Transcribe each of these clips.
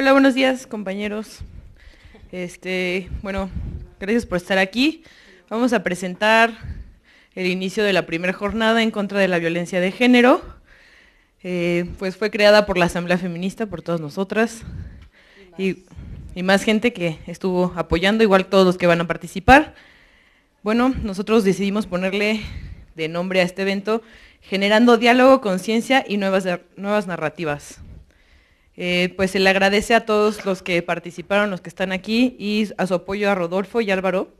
Hola, buenos días compañeros. Este, bueno, gracias por estar aquí. Vamos a presentar el inicio de la primera jornada en contra de la violencia de género. Eh, pues fue creada por la Asamblea Feminista, por todas nosotras y más. y más gente que estuvo apoyando, igual todos los que van a participar. Bueno, nosotros decidimos ponerle de nombre a este evento Generando Diálogo, Conciencia y nuevas, nuevas Narrativas. Eh, pues se le agradece a todos los que participaron, los que están aquí y a su apoyo a Rodolfo y Álvaro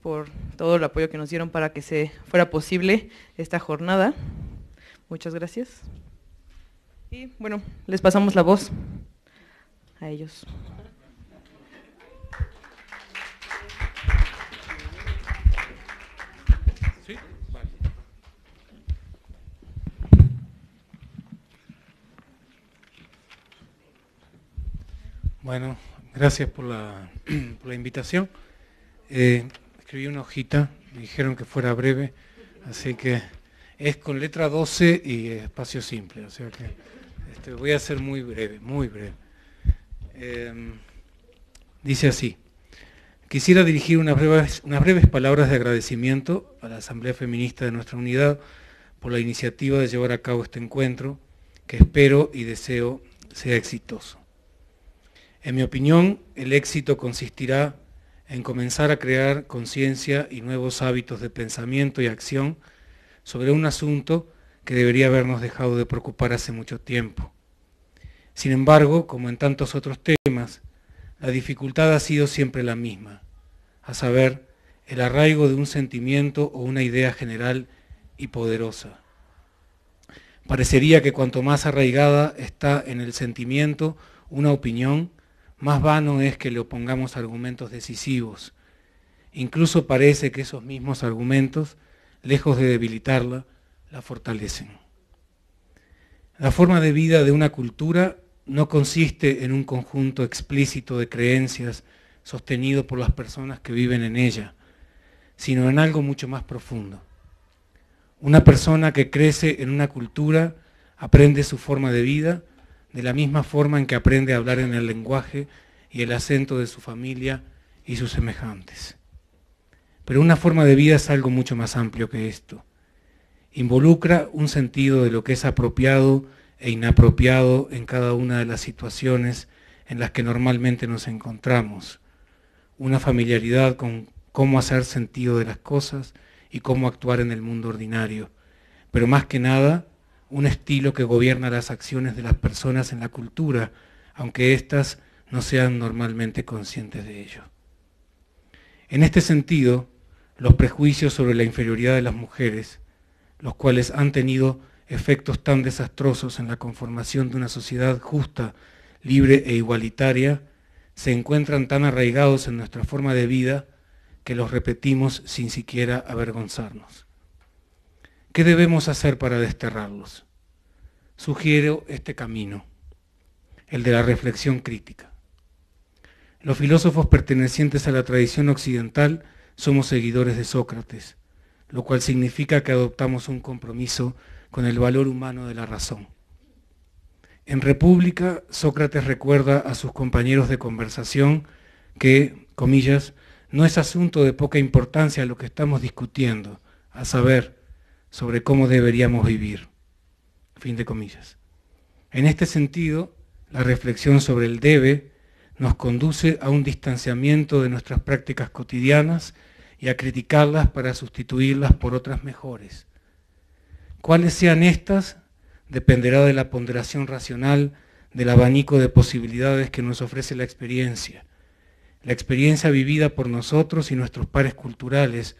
por todo el apoyo que nos dieron para que se fuera posible esta jornada. Muchas gracias. Y bueno, les pasamos la voz a ellos. Bueno, gracias por la, invitación. Eh, escribí una hojita, me dijeron que fuera breve, así que es con letra 12 y espacio simple, o sea que este, voy a ser muy breve, muy breve. Em, dice así, quisiera dirigir unas breves palabras de agradecimiento a la Asamblea Feminista de nuestra unidad por la iniciativa de llevar a cabo este encuentro, que espero y deseo sea exitoso. En mi opinión, el éxito consistirá en comenzar a crear conciencia y nuevos hábitos de pensamiento y acción sobre un asunto que debería habernos dejado de preocupar hace mucho tiempo. Sin embargo, como en tantos otros temas, la dificultad ha sido siempre la misma, a saber, el arraigo de un sentimiento o una idea general y poderosa. Parecería que cuanto más arraigada está en el sentimiento una opinión, más vano es que le opongamos argumentos decisivos. Incluso parece que esos mismos argumentos, lejos de debilitarla, la fortalecen. La forma de vida de una cultura no consiste en un conjunto explícito de creencias sostenido por las personas que viven en ella, sino en algo mucho más profundo. Una persona que crece en una cultura aprende su forma de vida de la misma forma en que aprende a hablar en el lenguaje y el acento de su familia y sus semejantes. Pero una forma de vida es algo mucho más amplio que esto. Involucra un sentido de lo que es apropiado e inapropiado en cada una de las situaciones en las que normalmente nos encontramos. Una familiaridad con cómo hacer sentido de las cosas y cómo actuar en el mundo ordinario. Pero más que nada, un estilo que gobierna las acciones de las personas en la cultura, aunque éstas no sean normalmente conscientes de ello. En este sentido, los prejuicios sobre la inferioridad de las mujeres, los cuales han tenido efectos tan desastrosos en la conformación de una sociedad justa, libre e igualitaria, se encuentran tan arraigados en nuestra forma de vida que los repetimos sin siquiera avergonzarnos. ¿Qué debemos hacer para desterrarlos? Sugiero este camino, el de la reflexión crítica. Los filósofos pertenecientes a la tradición occidental somos seguidores de Sócrates, lo cual significa que adoptamos un compromiso con el valor humano de la razón. En República, Sócrates recuerda a sus compañeros de conversación que, comillas, no es asunto de poca importancia lo que estamos discutiendo, a saber, sobre cómo deberíamos vivir. Fin de comillas. En este sentido, la reflexión sobre el debe nos conduce a un distanciamiento de nuestras prácticas cotidianas y a criticarlas para sustituirlas por otras mejores. Cuáles sean estas dependerá de la ponderación racional del abanico de posibilidades que nos ofrece la experiencia. La experiencia vivida por nosotros y nuestros pares culturales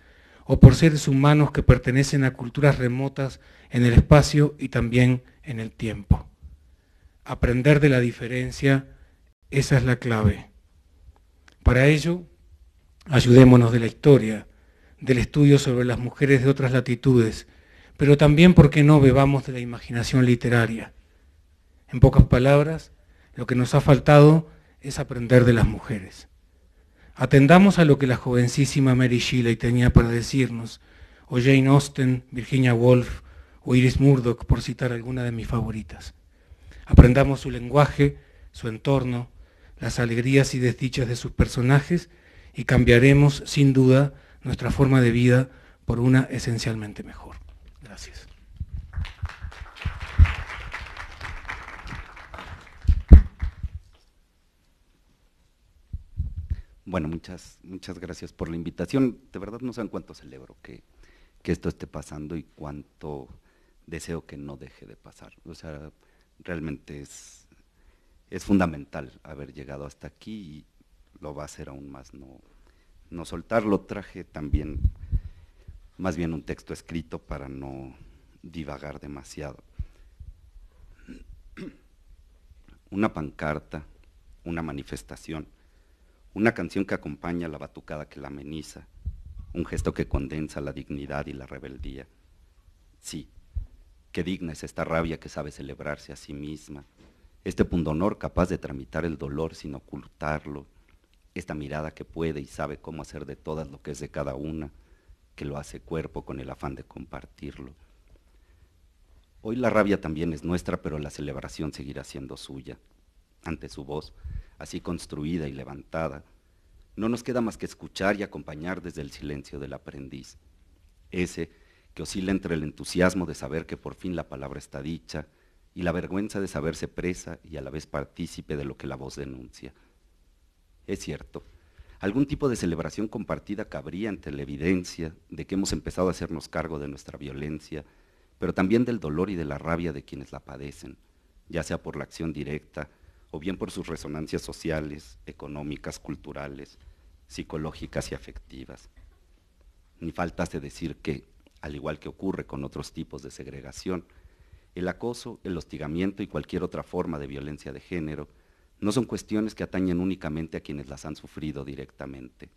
o por seres humanos que pertenecen a culturas remotas en el espacio y también en el tiempo. Aprender de la diferencia, esa es la clave. Para ello, ayudémonos de la historia, del estudio sobre las mujeres de otras latitudes, pero también, ¿por qué no, bebamos de la imaginación literaria? En pocas palabras, lo que nos ha faltado es aprender de las mujeres. Atendamos a lo que la jovencísima Mary Shelley tenía para decirnos, o Jane Austen, Virginia Woolf o Iris Murdoch, por citar alguna de mis favoritas. Aprendamos su lenguaje, su entorno, las alegrías y desdichas de sus personajes y cambiaremos, sin duda, nuestra forma de vida por una esencialmente mejor. Gracias. Bueno, muchas, muchas gracias por la invitación. De verdad no saben cuánto celebro que, esto esté pasando y cuánto deseo que no deje de pasar. O sea, realmente es, fundamental haber llegado hasta aquí y lo va a hacer aún más no, no soltarlo. Traje también más bien un texto escrito para no divagar demasiado. Una pancarta, una manifestación una canción que acompaña la batucada que la ameniza, un gesto que condensa la dignidad y la rebeldía. Sí, qué digna es esta rabia que sabe celebrarse a sí misma, este pundonor capaz de tramitar el dolor sin ocultarlo, esta mirada que puede y sabe cómo hacer de todas lo que es de cada una, que lo hace cuerpo con el afán de compartirlo. Hoy la rabia también es nuestra, pero la celebración seguirá siendo suya. Ante su voz, así construida y levantada, no nos queda más que escuchar y acompañar desde el silencio del aprendiz, ese que oscila entre el entusiasmo de saber que por fin la palabra está dicha y la vergüenza de saberse presa y a la vez partícipe de lo que la voz denuncia. Es cierto, algún tipo de celebración compartida cabría ante la evidencia de que hemos empezado a hacernos cargo de nuestra violencia, pero también del dolor y de la rabia de quienes la padecen, ya sea por la acción directa, o bien por sus resonancias sociales, económicas, culturales, psicológicas y afectivas. Ni falta de decir que, al igual que ocurre con otros tipos de segregación, el acoso, el hostigamiento y cualquier otra forma de violencia de género no son cuestiones que atañen únicamente a quienes las han sufrido directamente.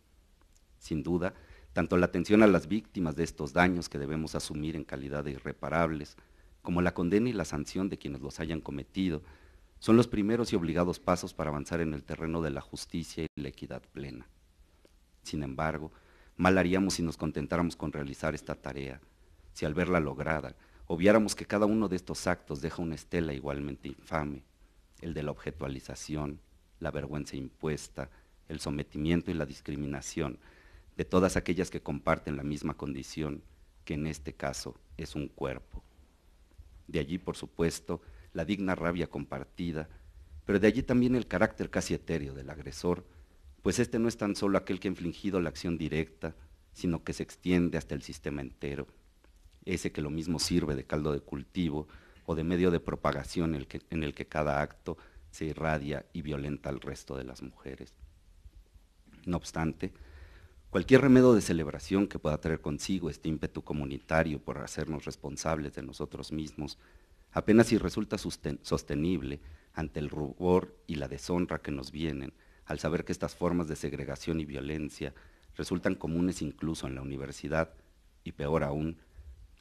Sin duda, tanto la atención a las víctimas de estos daños que debemos asumir en calidad de irreparables, como la condena y la sanción de quienes los hayan cometido, son los primeros y obligados pasos para avanzar en el terreno de la justicia y la equidad plena. Sin embargo, mal haríamos si nos contentáramos con realizar esta tarea, si al verla lograda, obviáramos que cada uno de estos actos deja una estela igualmente infame, el de la objetualización, la vergüenza impuesta, el sometimiento y la discriminación de todas aquellas que comparten la misma condición, que en este caso es un cuerpo. De allí, por supuesto, la digna rabia compartida, pero de allí también el carácter casi etéreo del agresor, pues este no es tan solo aquel que ha infligido la acción directa, sino que se extiende hasta el sistema entero, ese que lo mismo sirve de caldo de cultivo o de medio de propagación en el que, en el que cada acto se irradia y violenta al resto de las mujeres. No obstante, cualquier remedio de celebración que pueda traer consigo este ímpetu comunitario por hacernos responsables de nosotros mismos apenas si resulta sostenible ante el rubor y la deshonra que nos vienen al saber que estas formas de segregación y violencia resultan comunes incluso en la universidad y peor aún,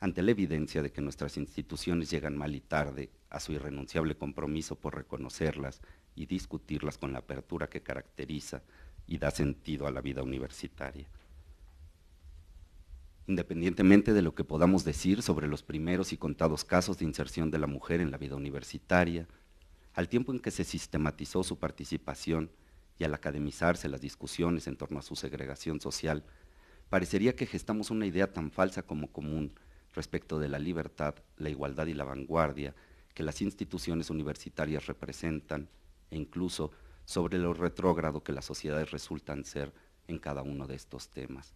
ante la evidencia de que nuestras instituciones llegan mal y tarde a su irrenunciable compromiso por reconocerlas y discutirlas con la apertura que caracteriza y da sentido a la vida universitaria independientemente de lo que podamos decir sobre los primeros y contados casos de inserción de la mujer en la vida universitaria, al tiempo en que se sistematizó su participación y al academizarse las discusiones en torno a su segregación social, parecería que gestamos una idea tan falsa como común respecto de la libertad, la igualdad y la vanguardia que las instituciones universitarias representan e incluso sobre lo retrógrado que las sociedades resultan ser en cada uno de estos temas.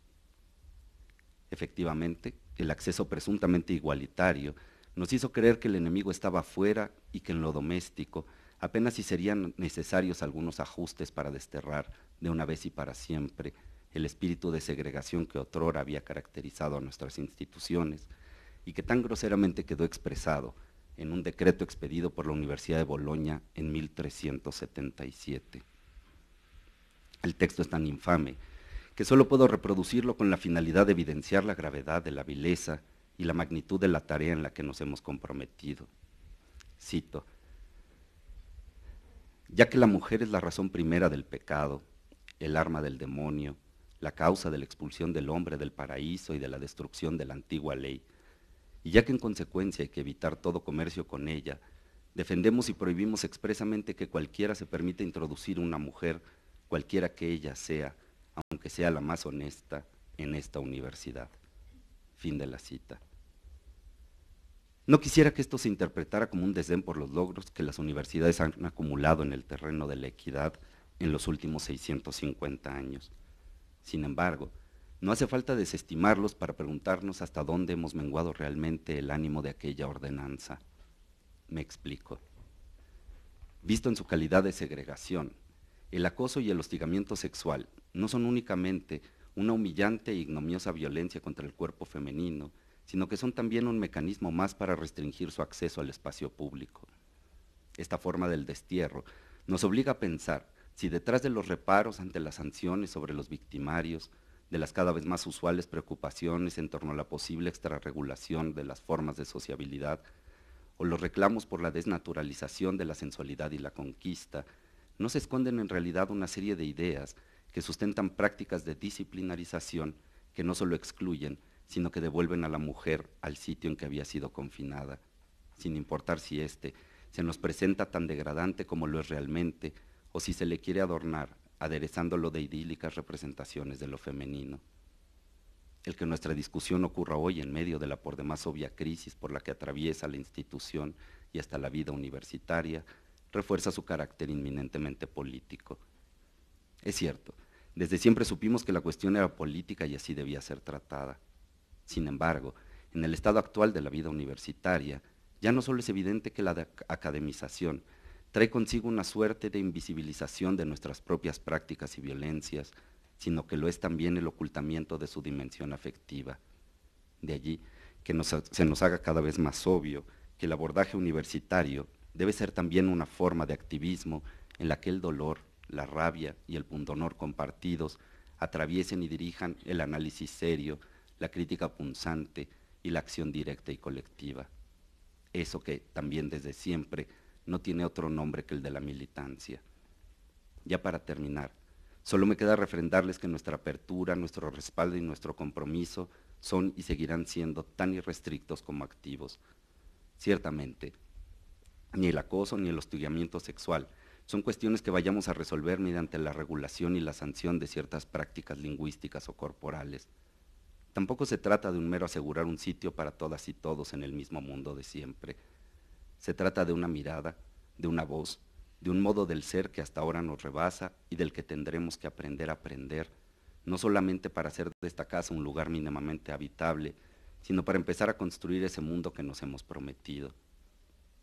Efectivamente, el acceso presuntamente igualitario nos hizo creer que el enemigo estaba fuera y que en lo doméstico apenas si serían necesarios algunos ajustes para desterrar de una vez y para siempre el espíritu de segregación que otrora había caracterizado a nuestras instituciones y que tan groseramente quedó expresado en un decreto expedido por la Universidad de Boloña en 1377. El texto es tan infame que solo puedo reproducirlo con la finalidad de evidenciar la gravedad de la vileza y la magnitud de la tarea en la que nos hemos comprometido. Cito, ya que la mujer es la razón primera del pecado, el arma del demonio, la causa de la expulsión del hombre del paraíso y de la destrucción de la antigua ley, y ya que en consecuencia hay que evitar todo comercio con ella, defendemos y prohibimos expresamente que cualquiera se permita introducir una mujer, cualquiera que ella sea, aunque sea la más honesta en esta universidad. Fin de la cita. No quisiera que esto se interpretara como un desdén por los logros que las universidades han acumulado en el terreno de la equidad en los últimos 650 años. Sin embargo, no hace falta desestimarlos para preguntarnos hasta dónde hemos menguado realmente el ánimo de aquella ordenanza. Me explico. Visto en su calidad de segregación, el acoso y el hostigamiento sexual no son únicamente una humillante e ignomiosa violencia contra el cuerpo femenino, sino que son también un mecanismo más para restringir su acceso al espacio público. Esta forma del destierro nos obliga a pensar si detrás de los reparos ante las sanciones sobre los victimarios, de las cada vez más usuales preocupaciones en torno a la posible extrarregulación de las formas de sociabilidad, o los reclamos por la desnaturalización de la sensualidad y la conquista, no se esconden en realidad una serie de ideas que sustentan prácticas de disciplinarización que no solo excluyen, sino que devuelven a la mujer al sitio en que había sido confinada, sin importar si éste se nos presenta tan degradante como lo es realmente, o si se le quiere adornar, aderezándolo de idílicas representaciones de lo femenino. El que nuestra discusión ocurra hoy en medio de la por demás obvia crisis por la que atraviesa la institución y hasta la vida universitaria, refuerza su carácter inminentemente político. Es cierto, desde siempre supimos que la cuestión era política y así debía ser tratada. Sin embargo, en el estado actual de la vida universitaria, ya no solo es evidente que la academización trae consigo una suerte de invisibilización de nuestras propias prácticas y violencias, sino que lo es también el ocultamiento de su dimensión afectiva. De allí que se nos haga cada vez más obvio que el abordaje universitario debe ser también una forma de activismo en la que el dolor, la rabia y el pundonor compartidos atraviesen y dirijan el análisis serio, la crítica punzante y la acción directa y colectiva. Eso que también desde siempre no tiene otro nombre que el de la militancia. Ya para terminar, solo me queda refrendarles que nuestra apertura, nuestro respaldo y nuestro compromiso son y seguirán siendo tan irrestrictos como activos. Ciertamente, ni el acoso ni el hostigamiento sexual son cuestiones que vayamos a resolver mediante la regulación y la sanción de ciertas prácticas lingüísticas o corporales. Tampoco se trata de un mero asegurar un sitio para todas y todos en el mismo mundo de siempre. Se trata de una mirada, de una voz, de un modo del ser que hasta ahora nos rebasa y del que tendremos que aprender a aprender, no solamente para hacer de esta casa un lugar mínimamente habitable, sino para empezar a construir ese mundo que nos hemos prometido.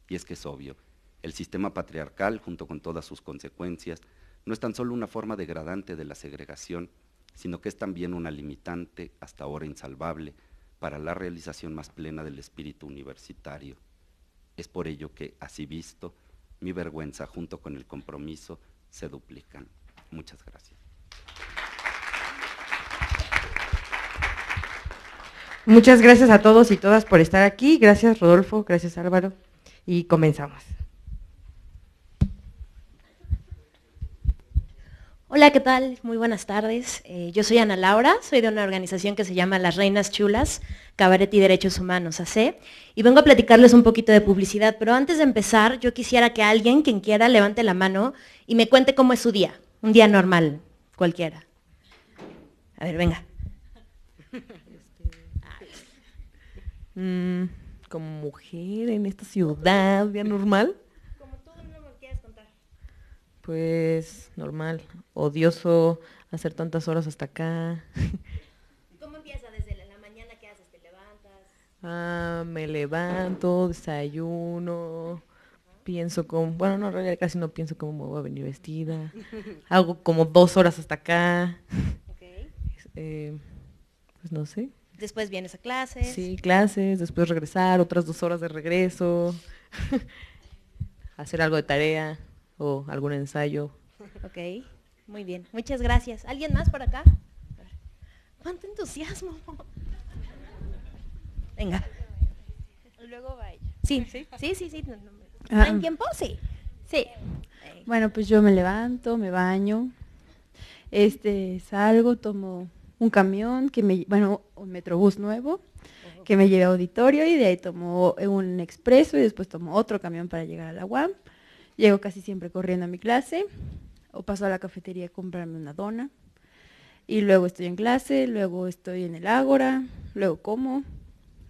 Y es que es obvio, el sistema patriarcal, junto con todas sus consecuencias, no es tan solo una forma degradante de la segregación, sino que es también una limitante, hasta ahora insalvable, para la realización más plena del espíritu universitario. Es por ello que, así visto, mi vergüenza junto con el compromiso se duplican. Muchas gracias. Muchas gracias a todos y todas por estar aquí. Gracias Rodolfo, gracias Álvaro y comenzamos. Hola, ¿qué tal? Muy buenas tardes. Eh, yo soy Ana Laura, soy de una organización que se llama Las Reinas Chulas, Cabaret y Derechos Humanos, AC, y vengo a platicarles un poquito de publicidad, pero antes de empezar, yo quisiera que alguien, quien quiera, levante la mano y me cuente cómo es su día, un día normal, cualquiera. A ver, venga. Este, mm, como mujer en esta ciudad, día normal. Pues normal, odioso hacer tantas horas hasta acá. ¿Cómo empieza desde la, mañana qué haces? ¿Te levantas? Ah, me levanto, desayuno, pienso como, bueno, no, en realidad casi no pienso cómo me voy a venir vestida. Hago como dos horas hasta acá. Okay. Eh, pues no sé. Después vienes a clases. Sí, clases, después regresar, otras dos horas de regreso, hacer algo de tarea o algún ensayo. Ok, muy bien. Muchas gracias. ¿Alguien más por acá? ¡Cuánto entusiasmo! Venga. Luego va Sí, sí, sí, sí. sí. ¿En ah. tiempo? Sí. Bueno, pues yo me levanto, me baño, este, salgo, tomo un camión que me, bueno, un metrobús nuevo que me lleve a auditorio y de ahí tomo un expreso y después tomo otro camión para llegar a la UAM Llego casi siempre corriendo a mi clase o paso a la cafetería a comprarme una dona. Y luego estoy en clase, luego estoy en el ágora, luego como,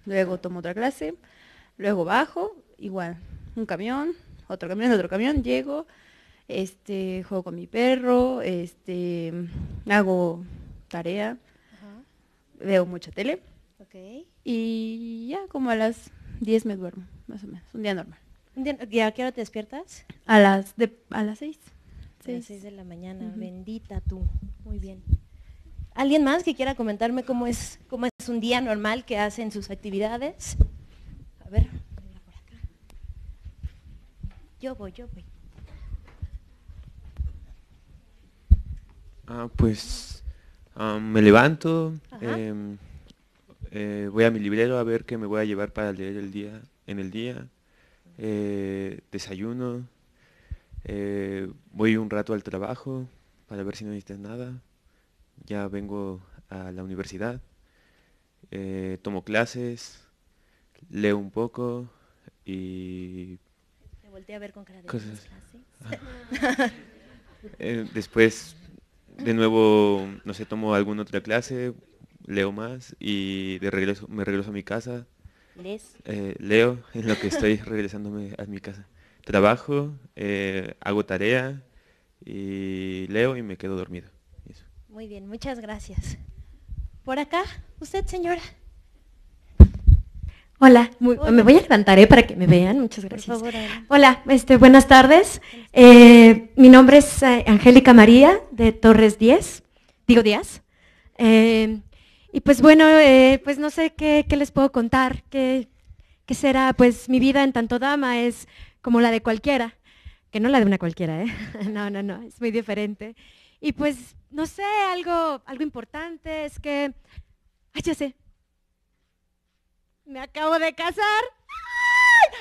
luego tomo otra clase, luego bajo, igual, un camión, otro camión, otro camión, llego, este, juego con mi perro, este, hago tarea, veo mucha tele. Y ya como a las 10 me duermo, más o menos, un día normal a qué hora te despiertas? A las, a las seis. A las seis de la mañana. Bendita tú. Muy bien. ¿Alguien más que quiera comentarme cómo es, cómo es un día normal que hacen sus actividades? A ver. por acá. Yo voy, yo voy. Ah, pues ah, me levanto, em, eh, voy a mi librero a ver qué me voy a llevar para leer el día, en el día. Eh, desayuno, eh, voy un rato al trabajo para ver si no necesitas nada, ya vengo a la universidad, eh, tomo clases, leo un poco y... a ver con después, de nuevo, no sé, tomo alguna otra clase, leo más y de regreso, me regreso a mi casa eh, leo en lo que estoy regresándome a mi casa. Trabajo, eh, hago tarea y leo y me quedo dormido. Muy bien, muchas gracias. Por acá, usted señora. Hola, me voy a levantar eh, para que me vean, muchas gracias. Hola, este, buenas tardes. mi nombre es Angélica María de Torres 10. digo Díaz. Y pues bueno, eh, pues no sé qué, les puedo contar, qué, será, pues mi vida en tanto dama es como la de cualquiera, que no la de una cualquiera, ¿eh? no, no, no, es muy diferente. Y pues no sé, algo, algo importante es que, ay, ya sé, me acabo de casar.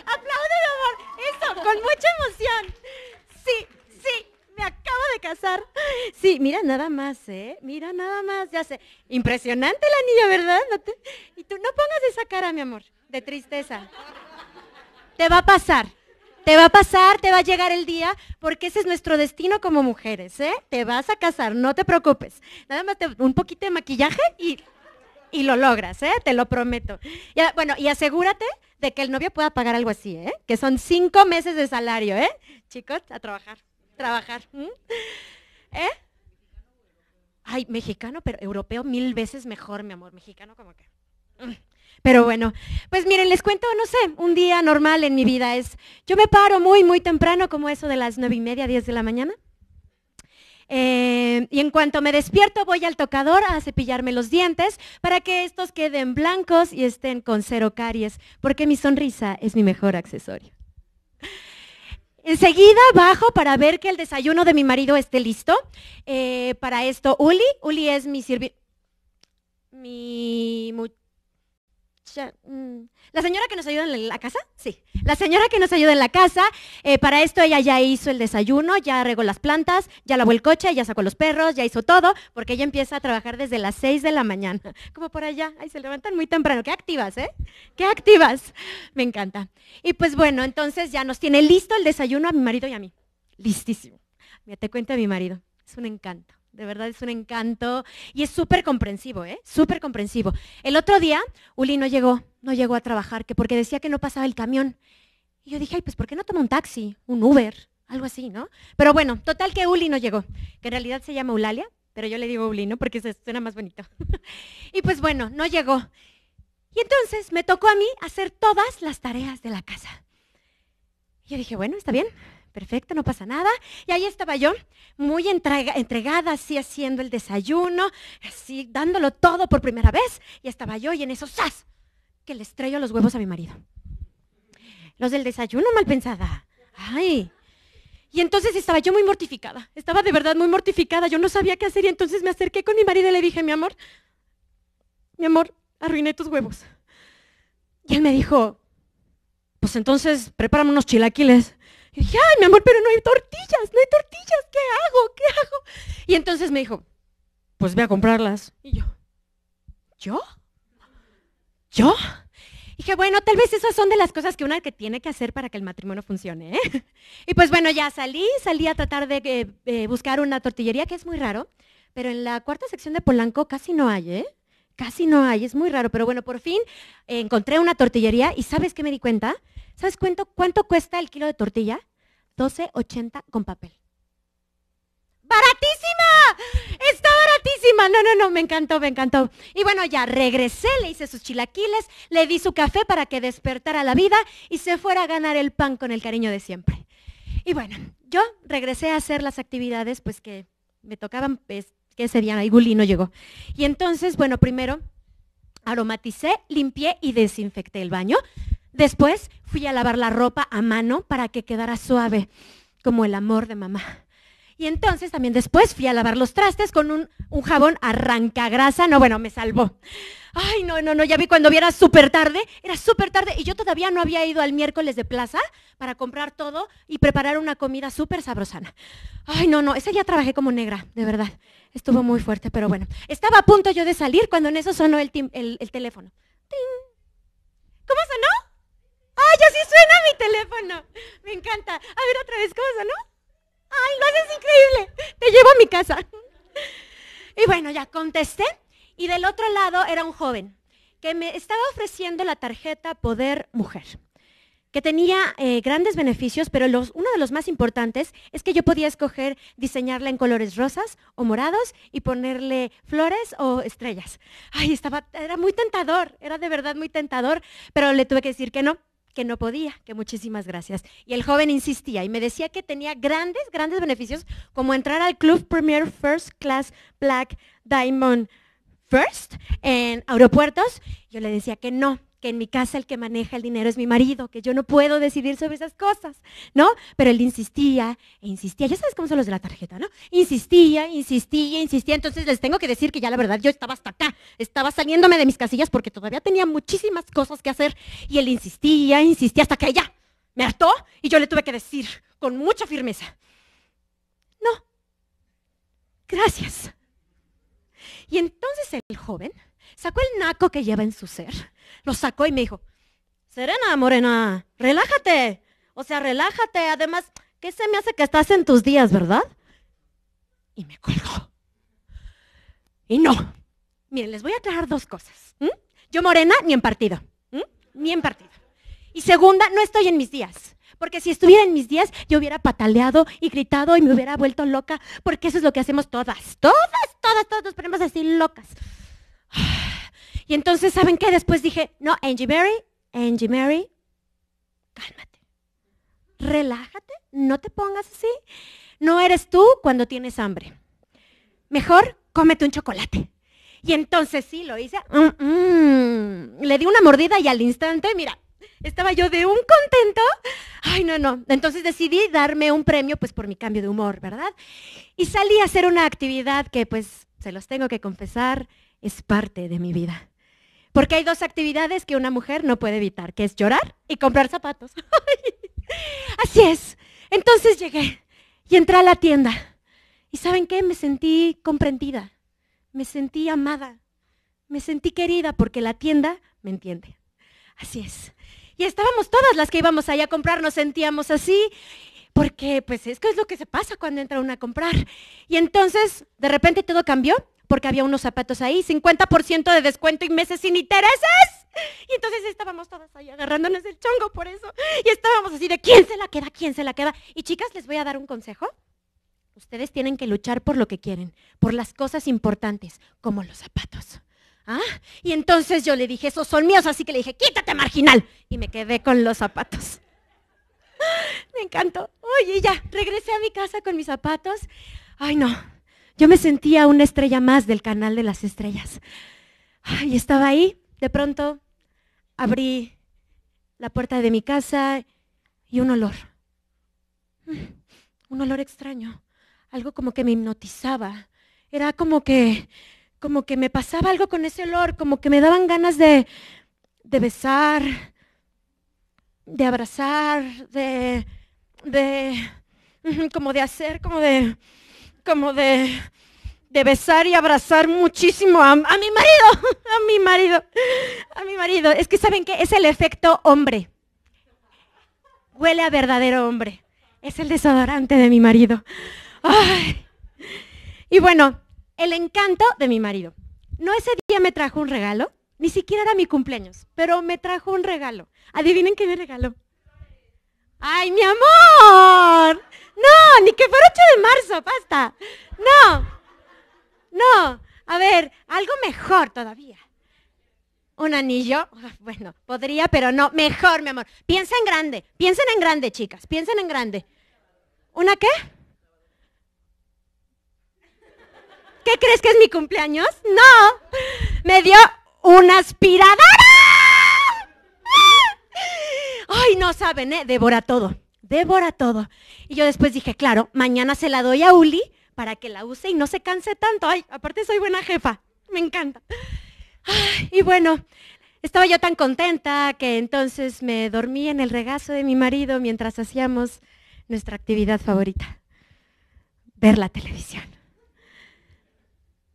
¡Ay! amor! Eso, con mucha emoción. Sí, acabo de casar. Sí, mira nada más, ¿eh? Mira nada más, ya sé. Impresionante la niña, ¿verdad? Y tú no pongas esa cara, mi amor, de tristeza. Te va a pasar. Te va a pasar, te va a llegar el día, porque ese es nuestro destino como mujeres, ¿eh? Te vas a casar, no te preocupes. Nada más un poquito de maquillaje y y lo logras, ¿eh? Te lo prometo. Ya, bueno, y asegúrate de que el novio pueda pagar algo así, ¿eh? Que son cinco meses de salario, ¿eh? Chicos, a trabajar trabajar. ¿Eh? Ay, mexicano, pero europeo mil veces mejor, mi amor. Mexicano como que. Mm. Pero bueno, pues miren, les cuento, no sé, un día normal en mi vida es, yo me paro muy, muy temprano, como eso de las nueve y media, diez de la mañana. Eh, y en cuanto me despierto, voy al tocador a cepillarme los dientes para que estos queden blancos y estén con cero caries, porque mi sonrisa es mi mejor accesorio. Enseguida bajo para ver que el desayuno de mi marido esté listo. Eh, para esto, Uli, Uli es mi Mi Mm, la señora que nos ayuda en la casa, sí. La señora que nos ayuda en la casa, eh, para esto ella ya hizo el desayuno, ya regó las plantas, ya lavó el coche, ya sacó los perros, ya hizo todo, porque ella empieza a trabajar desde las 6 de la mañana. Como por allá, ay, se levantan muy temprano. Qué activas, ¿eh? Qué activas. Me encanta. Y pues bueno, entonces ya nos tiene listo el desayuno a mi marido y a mí. Listísimo. Mira, te cuento a mi marido. Es un encanto. De verdad es un encanto y es súper comprensivo, ¿eh? Súper comprensivo. El otro día, Uli no llegó, no llegó a trabajar, que porque decía que no pasaba el camión. Y yo dije, ay, pues ¿por qué no toma un taxi, un Uber, algo así, ¿no? Pero bueno, total que Uli no llegó, que en realidad se llama Eulalia, pero yo le digo Uli, ¿no? Porque se suena más bonito. y pues bueno, no llegó. Y entonces me tocó a mí hacer todas las tareas de la casa. Y yo dije, bueno, está bien, perfecto, no pasa nada. Y ahí estaba yo, muy entregada, así haciendo el desayuno, así dándolo todo por primera vez. Y estaba yo y en eso, ¡zas! Que le estrello los huevos a mi marido. Los del desayuno, mal pensada. Ay. Y entonces estaba yo muy mortificada, estaba de verdad muy mortificada, yo no sabía qué hacer y entonces me acerqué con mi marido y le dije, mi amor, mi amor, arruiné tus huevos. Y él me dijo, pues entonces prepárame unos chilaquiles. Y dije, ay, mi amor, pero no hay tortillas, no hay tortillas, ¿qué hago? ¿Qué hago? Y entonces me dijo, pues ve a comprarlas. Y yo, ¿yo? ¿Yo? dije, bueno, tal vez esas son de las cosas que una que tiene que hacer para que el matrimonio funcione. ¿eh? Y pues bueno, ya salí, salí a tratar de eh, eh, buscar una tortillería, que es muy raro, pero en la cuarta sección de Polanco casi no hay, ¿eh? Casi no hay, es muy raro, pero bueno, por fin encontré una tortillería y ¿sabes qué me di cuenta? ¿Sabes cuánto, cuánto cuesta el kilo de tortilla? 12.80 con papel. ¡Baratísima! ¡Está baratísima! No, no, no, me encantó, me encantó. Y bueno, ya regresé, le hice sus chilaquiles, le di su café para que despertara la vida y se fuera a ganar el pan con el cariño de siempre. Y bueno, yo regresé a hacer las actividades pues que me tocaban, pues, que ese día gulino no llegó. Y entonces, bueno, primero aromaticé, limpié y desinfecté el baño. Después fui a lavar la ropa a mano para que quedara suave, como el amor de mamá. Y entonces también después fui a lavar los trastes con un, jabón arrancagrasa. No, bueno, me salvó. Ay, no, no, no, ya vi cuando viera súper tarde, era súper tarde y yo todavía no había ido al miércoles de plaza para comprar todo y preparar una comida súper sabrosana. Ay, no, no, ese día trabajé como negra, de verdad. Estuvo muy fuerte, pero bueno. Estaba a punto yo de salir cuando en eso sonó el, el teléfono. ¿Cómo sonó? ¡Ay, sí suena mi teléfono! Me encanta. A ver otra vez, ¿cómo sonó? ¡Ay, lo haces increíble! Te llevo a mi casa. Y bueno, ya contesté. Y del otro lado era un joven que me estaba ofreciendo la tarjeta Poder Mujer, que tenía eh, grandes beneficios, pero los, uno de los más importantes es que yo podía escoger diseñarla en colores rosas o morados y ponerle flores o estrellas. Ay, estaba, era muy tentador, era de verdad muy tentador, pero le tuve que decir que no, que no podía, que muchísimas gracias. Y el joven insistía y me decía que tenía grandes, grandes beneficios, como entrar al Club Premier First Class Black Diamond First en aeropuertos. Yo le decía que no, que en mi casa el que maneja el dinero es mi marido, que yo no puedo decidir sobre esas cosas, ¿no? Pero él insistía e insistía. Ya sabes cómo son los de la tarjeta, ¿no? Insistía, insistía, insistía. Entonces les tengo que decir que ya la verdad yo estaba hasta acá, estaba saliéndome de mis casillas porque todavía tenía muchísimas cosas que hacer y él insistía, insistía hasta que ella me hartó y yo le tuve que decir con mucha firmeza, no, gracias. Y entonces el joven sacó el naco que lleva en su ser lo sacó y me dijo, Serena, Morena, relájate. O sea, relájate. Además, ¿qué se me hace que estás en tus días, verdad? Y me colgó. Y no. Miren, les voy a aclarar dos cosas. Yo morena, ni en partido. Ni en partido. Y segunda, no estoy en mis días. Porque si estuviera en mis días, yo hubiera pataleado y gritado y me hubiera vuelto loca. Porque eso es lo que hacemos todas. Todas, todas, todas nos ponemos así locas. Y entonces, ¿saben qué? Después dije, no, Angie Mary, Angie Mary, cálmate. Relájate, no te pongas así. No eres tú cuando tienes hambre. Mejor cómete un chocolate. Y entonces sí, lo hice. Mm, mm. Le di una mordida y al instante, mira, estaba yo de un contento. Ay, no, no. Entonces decidí darme un premio, pues por mi cambio de humor, ¿verdad? Y salí a hacer una actividad que, pues, se los tengo que confesar, es parte de mi vida. Porque hay dos actividades que una mujer no puede evitar, que es llorar y comprar zapatos. Así es. Entonces llegué y entré a la tienda. ¿Y saben qué? Me sentí comprendida, me sentí amada, me sentí querida porque la tienda me entiende. Así es. Y estábamos todas las que íbamos ahí a comprar, nos sentíamos así, porque pues es que es lo que se pasa cuando entra una a comprar. Y entonces, de repente todo cambió porque había unos zapatos ahí, 50% de descuento y meses sin intereses. Y entonces estábamos todas ahí agarrándonos el chongo por eso. Y estábamos así de quién se la queda, quién se la queda. Y chicas, les voy a dar un consejo. Ustedes tienen que luchar por lo que quieren, por las cosas importantes, como los zapatos. ¿Ah? Y entonces yo le dije, esos son míos, así que le dije, quítate marginal. Y me quedé con los zapatos. Me encantó. Oye, ya, regresé a mi casa con mis zapatos. Ay, no, yo me sentía una estrella más del canal de las estrellas. Y estaba ahí, de pronto abrí la puerta de mi casa y un olor. Mm, un olor extraño, algo como que me hipnotizaba. Era como que como que me pasaba algo con ese olor, como que me daban ganas de, de besar, de abrazar, de, de, como de hacer, como de, como de, besar y abrazar muchísimo a, mi marido, a mi marido, a mi marido. Es que saben que es el efecto hombre. Huele a verdadero hombre. Es el desodorante de mi marido. Ay. Y bueno, el encanto de mi marido. No ese día me trajo un regalo, ni siquiera era mi cumpleaños, pero me trajo un regalo. Adivinen qué me regaló. ¡Ay, mi amor! No, ni que fuera 8 de marzo, basta. No, no. A ver, algo mejor todavía. ¿Un anillo? Bueno, podría, pero no. Mejor, mi amor. Piensa en grande. Piensen en grande, chicas. Piensen en grande. ¿Una qué? ¿Qué crees que es mi cumpleaños? No. Me dio una aspiradora ay, no saben, ¿eh? Devora todo, devora todo. Y yo después dije, claro, mañana se la doy a Uli para que la use y no se canse tanto. Ay, aparte soy buena jefa, me encanta. y bueno, estaba yo tan contenta que entonces me dormí en el regazo de mi marido mientras hacíamos nuestra actividad favorita, ver la televisión.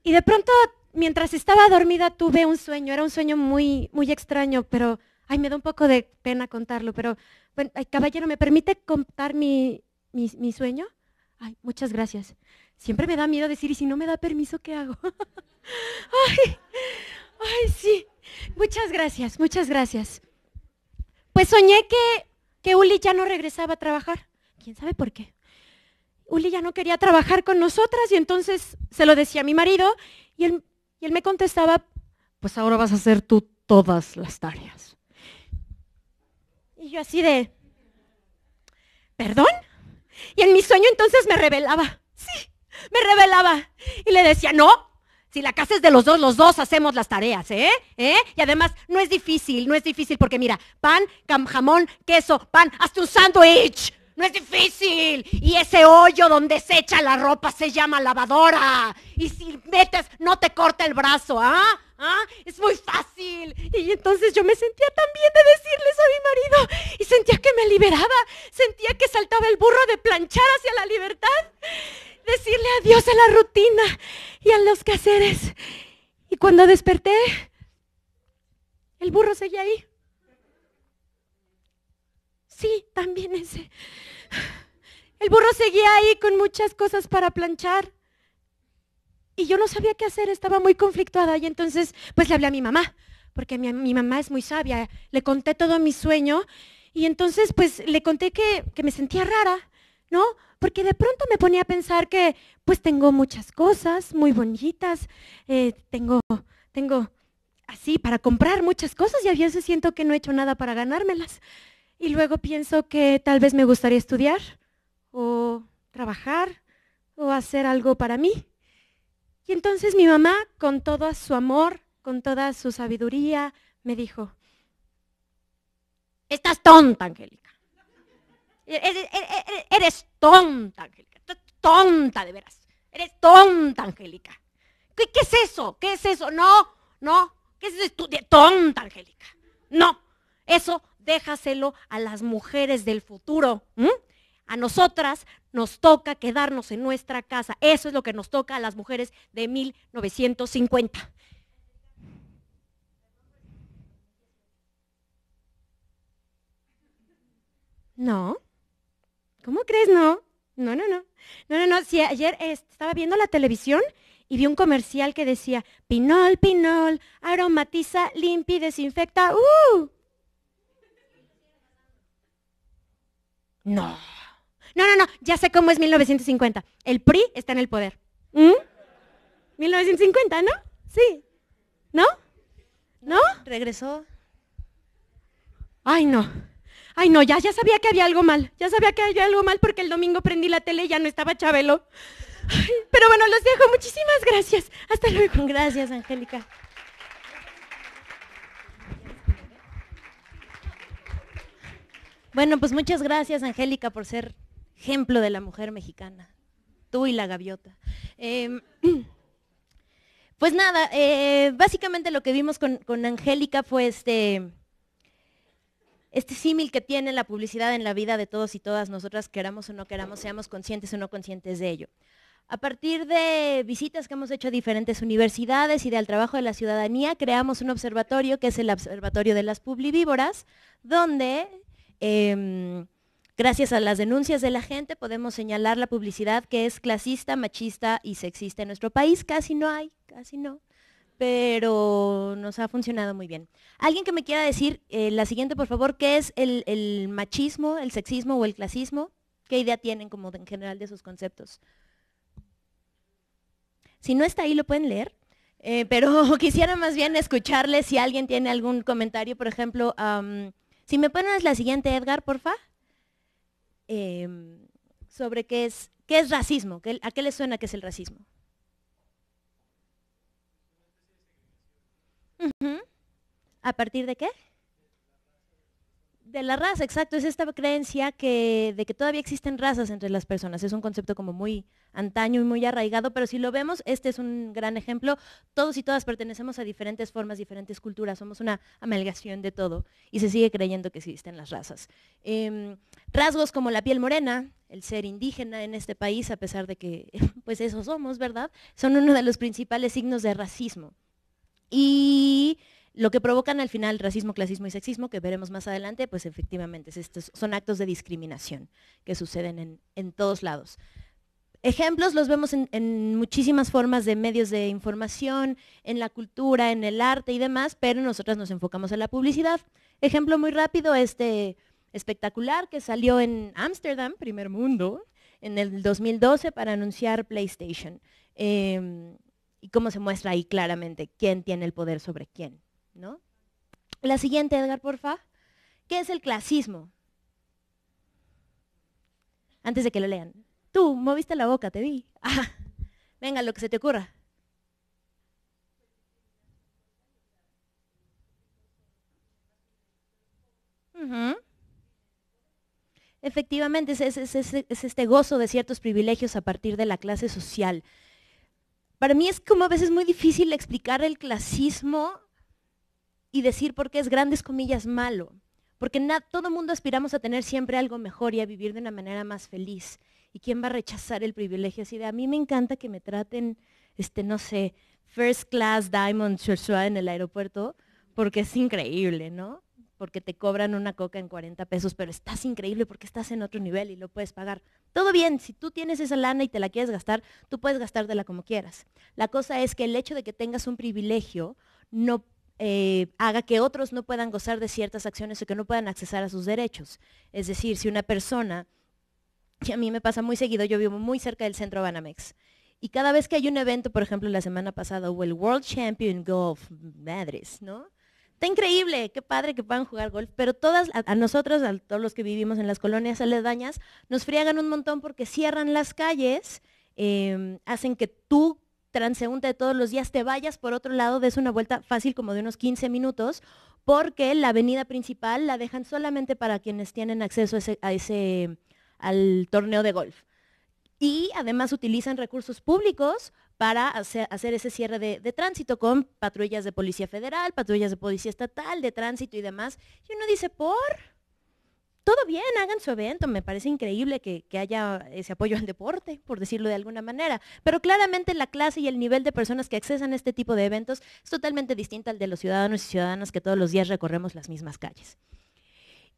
Y de pronto, mientras estaba dormida, tuve un sueño, era un sueño muy, muy extraño, pero Ay, me da un poco de pena contarlo, pero bueno, caballero, ¿me permite contar mi, sueño? Ay, muchas gracias. Siempre me da miedo decir, y si no me da permiso, ¿qué hago? ay, ay, sí. Muchas gracias, muchas gracias. Pues soñé que, que Uli ya no regresaba a trabajar. ¿Quién sabe por qué? Uli ya no quería trabajar con nosotras y entonces se lo decía a mi marido y él me contestaba, pues ahora vas a hacer tú todas las tareas. Y yo así de, ¿perdón? Y en mi sueño entonces me revelaba, sí, me revelaba. Y le decía, no, si la casa es de los dos, los dos hacemos las tareas, ¿eh? ¿eh? Y además, no es difícil, no es difícil, porque mira, pan, jamón, queso, pan, hasta un sándwich. No es difícil. Y ese hoyo donde se echa la ropa se llama lavadora. Y si metes, no te corta el brazo, ¿ah? ¿ah? Es muy fácil. Y entonces yo me sentía tan bien de decirles a mi marido. Y sentía que me liberaba. Sentía que saltaba el burro de planchar hacia la libertad. Decirle adiós a la rutina y a los quehaceres. Y cuando desperté, el burro seguía ahí. Sí, también ese. El burro seguía ahí con muchas cosas para planchar. Y yo no sabía qué hacer, estaba muy conflictuada. Y entonces, pues le hablé a mi mamá, porque mi, mamá es muy sabia. Le conté todo mi sueño. Y entonces, pues le conté que, me sentía rara, ¿no? porque de pronto me ponía a pensar que pues tengo muchas cosas muy bonitas, eh, tengo, tengo así para comprar muchas cosas y a veces siento que no he hecho nada para ganármelas y luego pienso que tal vez me gustaría estudiar o trabajar o hacer algo para mí. Y entonces mi mamá, con todo su amor, con toda su sabiduría, me dijo, estás tonta, Angélica. E-, e-, e-, eres, tonta, Angélica. Tonta, de veras. Eres tonta, Angélica. ¿Qué, ¿Qué, es eso? ¿Qué es eso? No, no. ¿Qué es eso? Tonta, Angélica. No, eso déjaselo a las mujeres del futuro. A nosotras nos toca quedarnos en nuestra casa. Eso es lo que nos toca a las mujeres de 1950. No. ¿Cómo crees? No. No, no, no. No, no, no. Si ayer estaba viendo la televisión y vi un comercial que decía, pinol, pinol, aromatiza, limpia y desinfecta. ¡Uh! No. No, no, no, ya sé cómo es 1950. El PRI está en el poder. 1950, ¿Mm? ¿no? Sí. ¿No? ¿No? Regresó. Ay, no. Ay, no, ya, ya sabía que había algo mal. Ya sabía que había algo mal porque el domingo prendí la tele y ya no estaba Chabelo. pero bueno, los dejo. Muchísimas gracias. Hasta luego. Gracias, Angélica. Bueno, pues muchas gracias, Angélica, por ser ejemplo de la mujer mexicana. Tú y la gaviota. Em, pues nada, eh, básicamente lo que vimos con, Angélica fue este este símil que tiene la publicidad en la vida de todos y todas nosotras, queramos o no queramos, seamos conscientes o no conscientes de ello. A partir de visitas que hemos hecho a diferentes universidades y del trabajo de la ciudadanía, creamos un observatorio que es el Observatorio de las Publivíboras, donde Em, gracias a las denuncias de la gente podemos señalar la publicidad que es clasista, machista y sexista en nuestro país. Casi no hay, casi no, pero nos ha funcionado muy bien. ¿Alguien que me quiera decir eh, la siguiente, por favor, qué es el, machismo, el sexismo o el clasismo? ¿Qué idea tienen como en general de esos conceptos? Si no está ahí, lo pueden leer. Eh, pero quisiera más bien escucharles si alguien tiene algún comentario, por ejemplo, si me pones la siguiente, Edgar, porfa. Em, sobre qué es, es racismo, a qué le suena que es el racismo. ¿A partir de qué? de la raza, exacto, es esta creencia que, de que todavía existen razas entre las personas. Es un concepto como muy antaño y muy arraigado, pero si lo vemos, este es un gran ejemplo. Todos y todas pertenecemos a diferentes formas, diferentes culturas, somos una amalgación de todo y se sigue creyendo que existen las razas. Em, rasgos como la piel morena, el ser indígena en este país, a pesar de que pues eso somos, ¿verdad? Son uno de los principales signos de racismo. Y lo que provocan al final racismo, clasismo y sexismo, que veremos más adelante, pues efectivamente estos son actos de discriminación que suceden en, todos lados. Ejemplos los vemos en, muchísimas formas de medios de información, en la cultura, en el arte y demás, pero nosotras nos enfocamos en la publicidad. Ejemplo muy rápido, este espectacular que salió en Ámsterdam, primer mundo, en el 2012 para anunciar PlayStation. Em, y cómo se muestra ahí claramente quién tiene el poder sobre quién. La siguiente, Edgar, porfa. ¿Qué es el clasismo? Antes de que lo lean. Tú, moviste la boca, te vi. venga, lo que se te ocurra. Efectivamente, es, es, este gozo de ciertos privilegios a partir de la clase social. Para mí es como a veces muy difícil explicar el clasismo y decir por qué es grandes comillas malo, porque na, todo mundo aspiramos a tener siempre algo mejor y a vivir de una manera más feliz. ¿Y quién va a rechazar el privilegio así de a mí me encanta que me traten, este, no sé, first class diamond en el aeropuerto? Porque es increíble, ¿no? Porque te cobran una coca en 40 pesos, pero estás increíble porque estás en otro nivel y lo puedes pagar. Todo bien, si tú tienes esa lana y te la quieres gastar, tú puedes gastártela como quieras. La cosa es que el hecho de que tengas un privilegio no eh, haga que otros no puedan gozar de ciertas acciones o que no puedan accesar a sus derechos. Es decir, si una persona, que a mí me pasa muy seguido, yo vivo muy cerca del centro Banamex, y cada vez que hay un evento, por ejemplo, la semana pasada hubo el World Champion Golf, madres, ¿no? Está increíble, qué padre que puedan jugar golf, pero todas, a, nosotros, a todos los que vivimos en las colonias aledañas, nos friegan un montón porque cierran las calles, em, hacen que tú segunda de todos los días, te vayas por otro lado, des una vuelta fácil como de unos 15 minutos, porque la avenida principal la dejan solamente para quienes tienen acceso a ese, al torneo de golf. Y además utilizan recursos públicos para hacer, ese cierre de, de, tránsito con patrullas de policía federal, patrullas de policía estatal, de tránsito y demás. Y uno dice, por todo bien, hagan su evento, me parece increíble que, haya ese apoyo al deporte, por decirlo de alguna manera, pero claramente la clase y el nivel de personas que accesan este tipo de eventos es totalmente distinta al de los ciudadanos y ciudadanas que todos los días recorremos las mismas calles.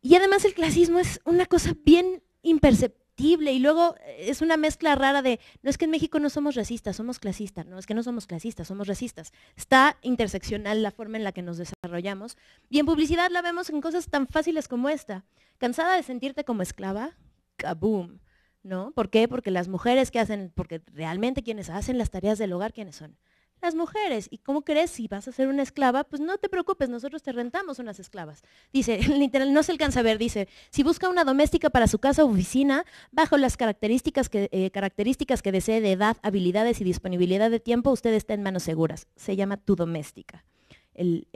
Y además el clasismo es una cosa bien imperceptible y luego eh, es una mezcla rara de, no es que en México no somos racistas, somos clasistas, no es que no somos clasistas, somos racistas. Está interseccional la forma en la que nos desarrollamos. Y en publicidad la vemos en cosas tan fáciles como esta. ¿Cansada de sentirte como esclava? ¡Kaboom! ¿No? ¿Por qué? Porque las mujeres que hacen, porque realmente quienes hacen las tareas del hogar, ¿quiénes son? las mujeres. ¿Y cómo crees si vas a ser una esclava? Pues no te preocupes, nosotros te rentamos unas esclavas. Dice, literal, no se alcanza a ver, dice, si busca una doméstica para su casa o oficina, bajo las características que, eh, características que desee de edad, habilidades y disponibilidad de tiempo, usted está en manos seguras. Se llama tu doméstica, el,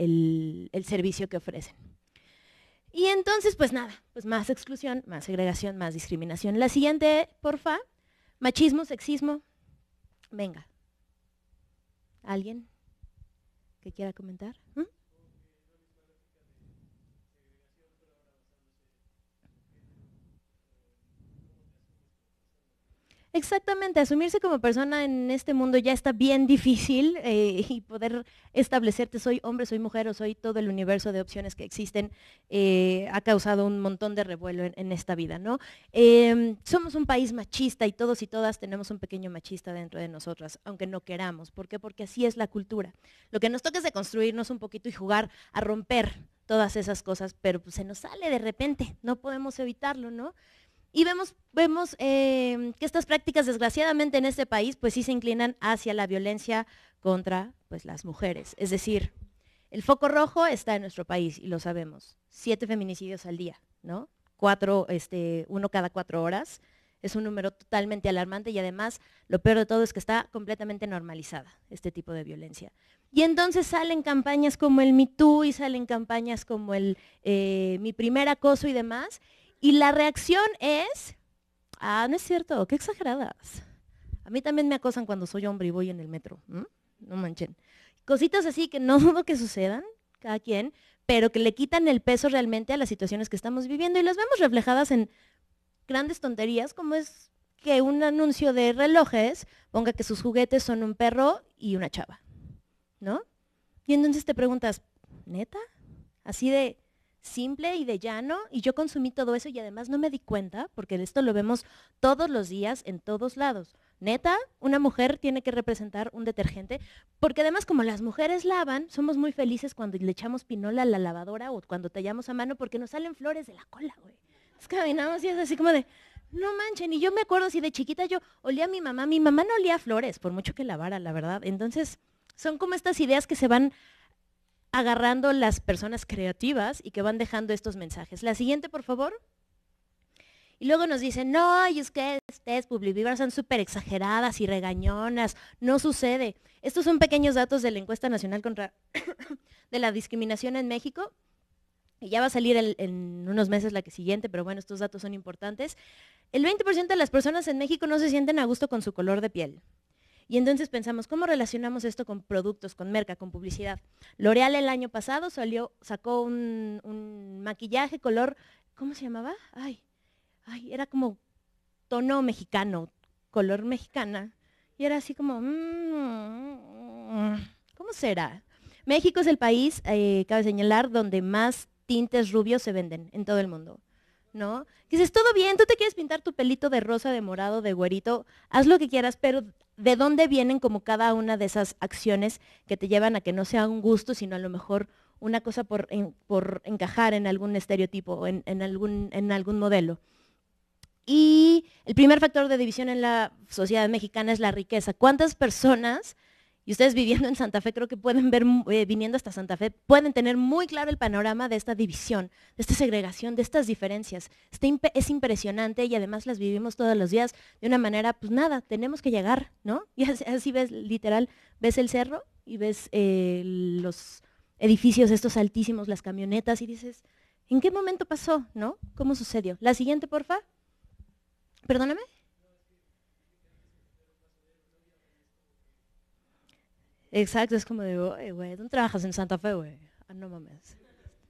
el servicio que ofrecen. Y entonces, pues nada, pues más exclusión, más segregación, más discriminación. La siguiente, porfa, machismo, sexismo. Venga, ¿Alguien que quiera comentar? ¿Mm? Exactamente, asumirse como persona en este mundo ya está bien difícil eh, y poder establecerte soy hombre, soy mujer o soy todo el universo de opciones que existen eh, ha causado un montón de revuelo en, esta vida, ¿no? Em, somos un país machista y todos y todas tenemos un pequeño machista dentro de nosotras, aunque no queramos. ¿Por qué? Porque así es la cultura. Lo que nos toca es de construirnos un poquito y jugar a romper todas esas cosas, pero pues, se nos sale de repente, no podemos evitarlo, ¿no? Y vemos, vemos em, que estas prácticas, desgraciadamente en este país, pues sí se inclinan hacia la violencia contra pues, las mujeres. Es decir, el foco rojo está en nuestro país y lo sabemos. Siete feminicidios al día, ¿no? Cuatro, este, uno cada cuatro horas. Es un número totalmente alarmante y además lo peor de todo es que está completamente normalizada este tipo de violencia. Y entonces salen campañas como el MeToo y salen campañas como el eh, Mi Primer Acoso y demás, y la reacción es, ah, no es cierto, qué exageradas. A mí también me acosan cuando soy hombre y voy en el metro, no manchen. Cositas así que no dudo que sucedan, cada quien, pero que le quitan el peso realmente a las situaciones que estamos viviendo y las vemos reflejadas en grandes tonterías como es que un anuncio de relojes ponga que sus juguetes son un perro y una chava, ¿no? Y entonces te preguntas, ¿neta? Así de, simple y de llano y yo consumí todo eso y además no me di cuenta, porque esto lo vemos todos los días en todos lados. Neta, una mujer tiene que representar un detergente, porque además como las mujeres lavan, somos muy felices cuando le echamos pinola a la lavadora o cuando tallamos a mano porque nos salen flores de la cola, güey. caminamos y es así como de, no manchen, y yo me acuerdo si de chiquita yo olía a mi mamá, mi mamá no olía flores, por mucho que lavara, la verdad. Entonces, son como estas ideas que se van agarrando las personas creativas y que van dejando estos mensajes. La siguiente, por favor. Y luego nos dicen, no, y es que ustedes publicivas son súper exageradas y regañonas, no sucede. Estos son pequeños datos de la encuesta nacional contra de la discriminación en México. Y ya va a salir en unos meses la que siguiente, pero bueno, estos datos son importantes. El 20% de las personas en México no se sienten a gusto con su color de piel. Y entonces pensamos, ¿cómo relacionamos esto con productos, con merca, con publicidad? L'Oreal el año pasado salió, sacó un, maquillaje color, ¿cómo se llamaba? Ay, ay, era como tono mexicano, color mexicana. Y era así como, mm, ¿cómo será? México es el país, eh, cabe señalar, donde más tintes rubios se venden en todo el mundo. ¿no? dices, todo bien, tú te quieres pintar tu pelito de rosa, de morado, de güerito, haz lo que quieras, pero ¿de dónde vienen como cada una de esas acciones que te llevan a que no sea un gusto, sino a lo mejor una cosa por, encajar en algún estereotipo en, algún, en algún modelo? Y el primer factor de división en la sociedad mexicana es la riqueza. ¿Cuántas personas y ustedes viviendo en Santa Fe, creo que pueden ver, eh, viniendo hasta Santa Fe, pueden tener muy claro el panorama de esta división, de esta segregación, de estas diferencias. es impresionante y además las vivimos todos los días de una manera, pues nada, tenemos que llegar, ¿no? Y así, ves, literal, ves el cerro y ves eh, los edificios estos altísimos, las camionetas y dices, ¿en qué momento pasó, no? ¿Cómo sucedió? La siguiente, porfa. Perdóname. Exacto, es como digo, güey, ¿dónde trabajas en Santa Fe, güey? Ah, no mames.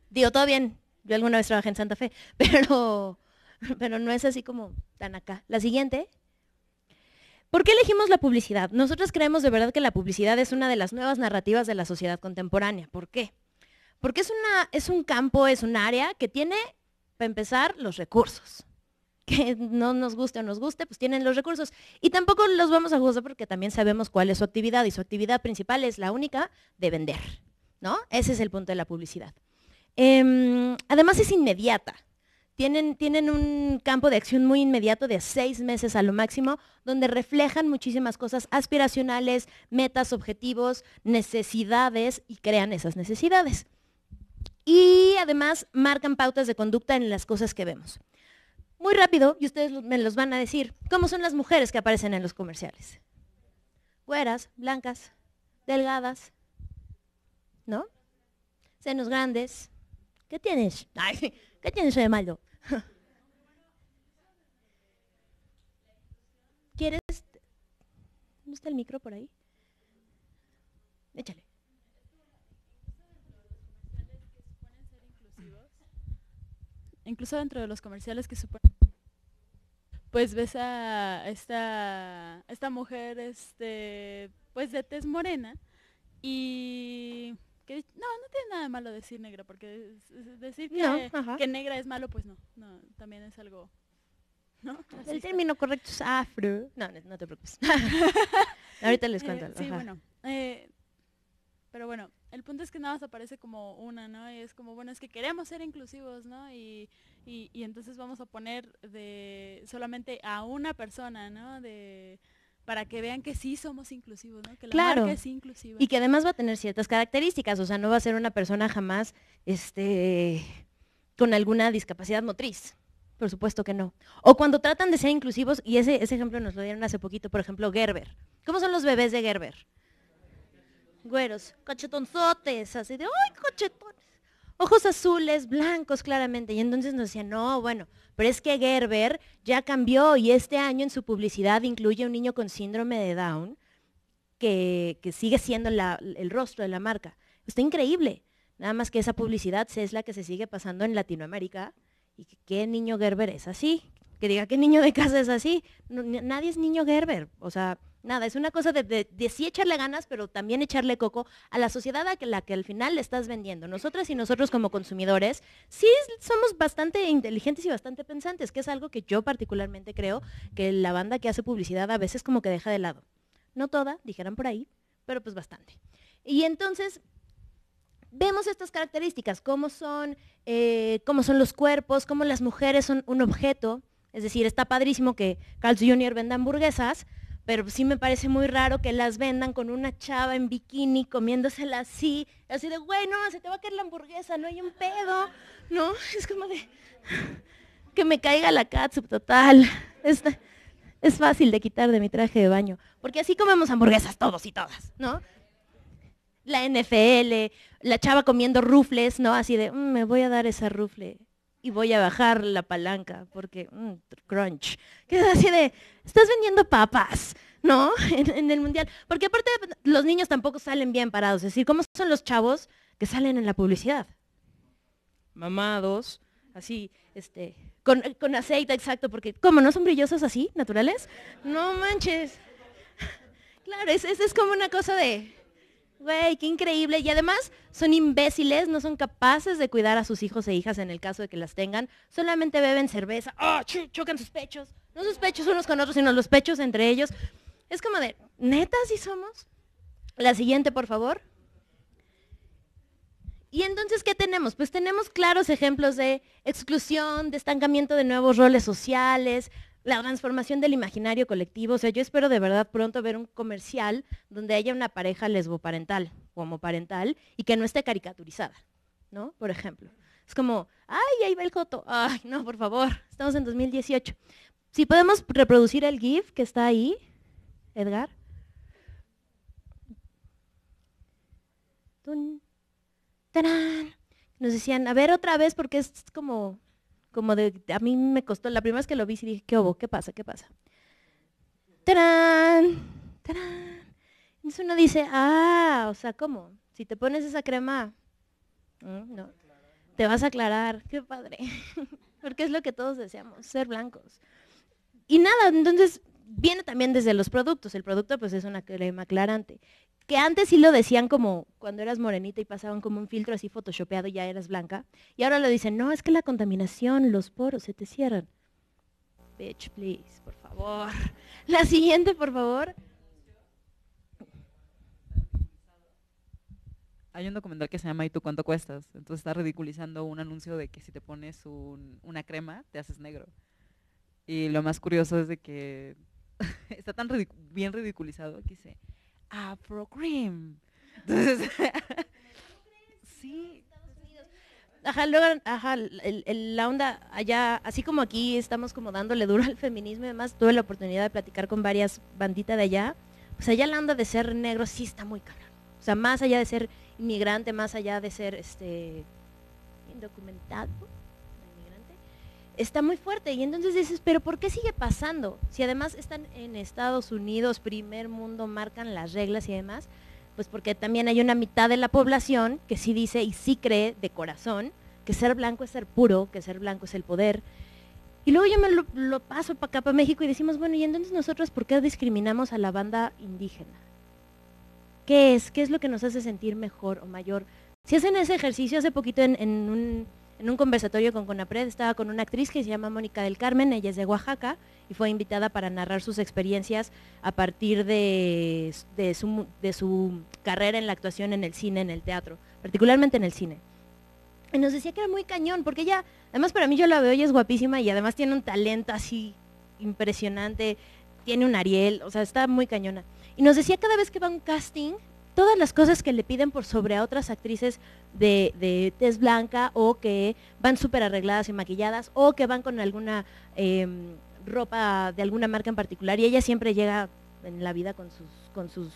Digo, todo bien, yo alguna vez trabajé en Santa Fe, pero, pero no es así como tan acá. La siguiente. ¿Por qué elegimos la publicidad? Nosotros creemos de verdad que la publicidad es una de las nuevas narrativas de la sociedad contemporánea. ¿Por qué? Porque es, una, es un campo, es un área que tiene, para empezar, los recursos que no nos guste o nos guste, pues tienen los recursos. Y tampoco los vamos a juzgar porque también sabemos cuál es su actividad y su actividad principal es la única de vender, ¿no? Ese es el punto de la publicidad. Em, además es inmediata. Tienen, tienen un campo de acción muy inmediato de seis meses a lo máximo, donde reflejan muchísimas cosas aspiracionales, metas, objetivos, necesidades y crean esas necesidades. Y además marcan pautas de conducta en las cosas que vemos muy rápido, y ustedes me los van a decir, ¿cómo son las mujeres que aparecen en los comerciales? Gueras, blancas, delgadas, ¿no? Senos grandes. ¿Qué tienes? ¿Qué tienes de malo? ¿Quieres? ¿No está el micro por ahí? Échale. Incluso dentro de los comerciales que suponen pues ves a esta, mujer, este, pues de tez morena, y que no, no tiene nada malo decir negra, porque decir que, negra es malo, pues no, no, también es algo, ¿no? El término correcto es afro. No, no, te preocupes. Ahorita les cuento. Eh, sí, bueno. Eh, pero bueno, el punto es que nada más aparece como una, ¿no? es como, bueno, es que queremos ser inclusivos, ¿no? Y, entonces vamos a poner de solamente a una persona, ¿no? De, para que vean que sí somos inclusivos, ¿no? Que la claro. marca es inclusiva. Y que además va a tener ciertas características, o sea, no va a ser una persona jamás este con alguna discapacidad motriz. Por supuesto que no. O cuando tratan de ser inclusivos, y ese, ese ejemplo nos lo dieron hace poquito, por ejemplo, Gerber. ¿Cómo son los bebés de Gerber? güeros, cachetonzotes, así de, ¡ay, cachetones! Ojos azules, blancos claramente. Y entonces nos decían, no, bueno, pero es que Gerber ya cambió y este año en su publicidad incluye un niño con síndrome de Down que, sigue siendo el rostro de la marca. Está increíble. Nada más que esa publicidad es la que se sigue pasando en Latinoamérica y que qué niño Gerber es así. Que diga qué niño de casa es así. nadie es niño Gerber. O sea, nada, es una cosa de, sí echarle ganas, pero también echarle coco a la sociedad a la que al final le estás vendiendo. Nosotras y nosotros como consumidores, sí somos bastante inteligentes y bastante pensantes, que es algo que yo particularmente creo que la banda que hace publicidad a veces como que deja de lado. No toda, dijeran por ahí, pero pues bastante. Y entonces, vemos estas características, cómo son, eh, cómo son los cuerpos, cómo las mujeres son un objeto. Es decir, está padrísimo que Carl Jr. venda hamburguesas, pero sí me parece muy raro que las vendan con una chava en bikini comiéndosela así, así de, bueno, se te va a caer la hamburguesa, no hay un pedo, ¿no? Es como de, que me caiga la catsup total. Es, fácil de quitar de mi traje de baño, porque así comemos hamburguesas todos y todas, ¿no? La NFL, la chava comiendo rufles, ¿no? Así de, mm, me voy a dar esa rufle y voy a bajar la palanca porque mm, crunch. Que es así de, estás vendiendo papas, ¿no? En, el mundial. Porque aparte los niños tampoco salen bien parados. Es decir, ¿cómo son los chavos que salen en la publicidad? Mamados, así, este, con, con aceite, exacto, porque como no son brillosos así, naturales, no manches. Claro, eso es como una cosa de, Güey, qué increíble. Y además son imbéciles, no son capaces de cuidar a sus hijos e hijas en el caso de que las tengan. Solamente beben cerveza, ah chocan sus pechos. No sus pechos unos con otros, sino los pechos entre ellos. Es como de, neta, si somos. La siguiente, por favor. Y entonces, ¿qué tenemos? Pues tenemos claros ejemplos de exclusión, de estancamiento de nuevos roles sociales, la transformación del imaginario colectivo. O sea, yo espero de verdad pronto ver un comercial donde haya una pareja lesboparental o homoparental y que no esté caricaturizada, ¿no? Por ejemplo. Es como, ay, ahí va el Joto. Ay, no, por favor, estamos en 2018. Si podemos reproducir el GIF que está ahí, Edgar. Nos decían, a ver otra vez porque es como como de, a mí me costó, la primera vez que lo vi sí dije, ¿qué hubo? ¿Qué pasa? ¿Qué pasa? ¡Tarán! ¡Tarán! Entonces uno dice, ah, o sea, ¿cómo? Si te pones esa crema, mm, te vas a aclarar, qué padre, porque es lo que todos deseamos, ser blancos. Y nada, entonces viene también desde los productos, el producto pues es una crema aclarante que antes sí lo decían como cuando eras morenita y pasaban como un filtro así photoshopeado y ya eras blanca, y ahora lo dicen, no, es que la contaminación, los poros se te cierran. Bitch, please, por favor. La siguiente, por favor. Hay un documental que se llama ¿Y tú cuánto cuestas? Entonces está ridiculizando un anuncio de que si te pones un, una crema, te haces negro. Y lo más curioso es de que está tan bien ridiculizado que a Entonces, sí. Ajá, luego, ajá, el, la onda allá, así como aquí estamos como dándole duro al feminismo y además tuve la oportunidad de platicar con varias banditas de allá, pues allá la onda de ser negro sí está muy cabrón. O sea, más allá de ser inmigrante, más allá de ser este indocumentado, está muy fuerte. Y entonces dices, pero ¿por qué sigue pasando? Si además están en Estados Unidos, primer mundo, marcan las reglas y demás, pues porque también hay una mitad de la población que sí dice y sí cree de corazón que ser blanco es ser puro, que ser blanco es el poder. Y luego yo me lo, paso para acá, para México, y decimos, bueno, ¿y entonces nosotros por qué discriminamos a la banda indígena? ¿Qué es? ¿Qué es lo que nos hace sentir mejor o mayor? Si hacen ese ejercicio, hace poquito en un en un conversatorio con Conapred estaba con una actriz que se llama Mónica del Carmen, ella es de Oaxaca y fue invitada para narrar sus experiencias a partir de, de, su, carrera en la actuación en el cine, en el teatro, particularmente en el cine. Y nos decía que era muy cañón, porque ella, además para mí yo la veo, ella es guapísima y además tiene un talento así impresionante, tiene un Ariel, o sea, está muy cañona. Y nos decía cada vez que va un casting, todas las cosas que le piden por sobre a otras actrices de, de tez blanca o que van súper arregladas y maquilladas o que van con alguna em, ropa de alguna marca en particular y ella siempre llega en la vida con sus, con sus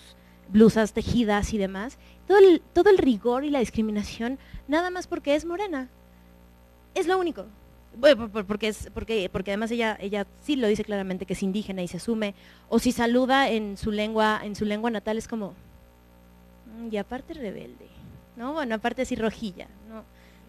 blusas tejidas y demás. Todo el, todo el rigor y la discriminación nada más porque es morena. Es lo único. porque, es, porque, porque además ella, ella sí lo dice claramente que es indígena y se asume, o si saluda en su lengua, en su lengua natal es como, y aparte rebelde, ¿no? Bueno, aparte así rojilla, ¿no?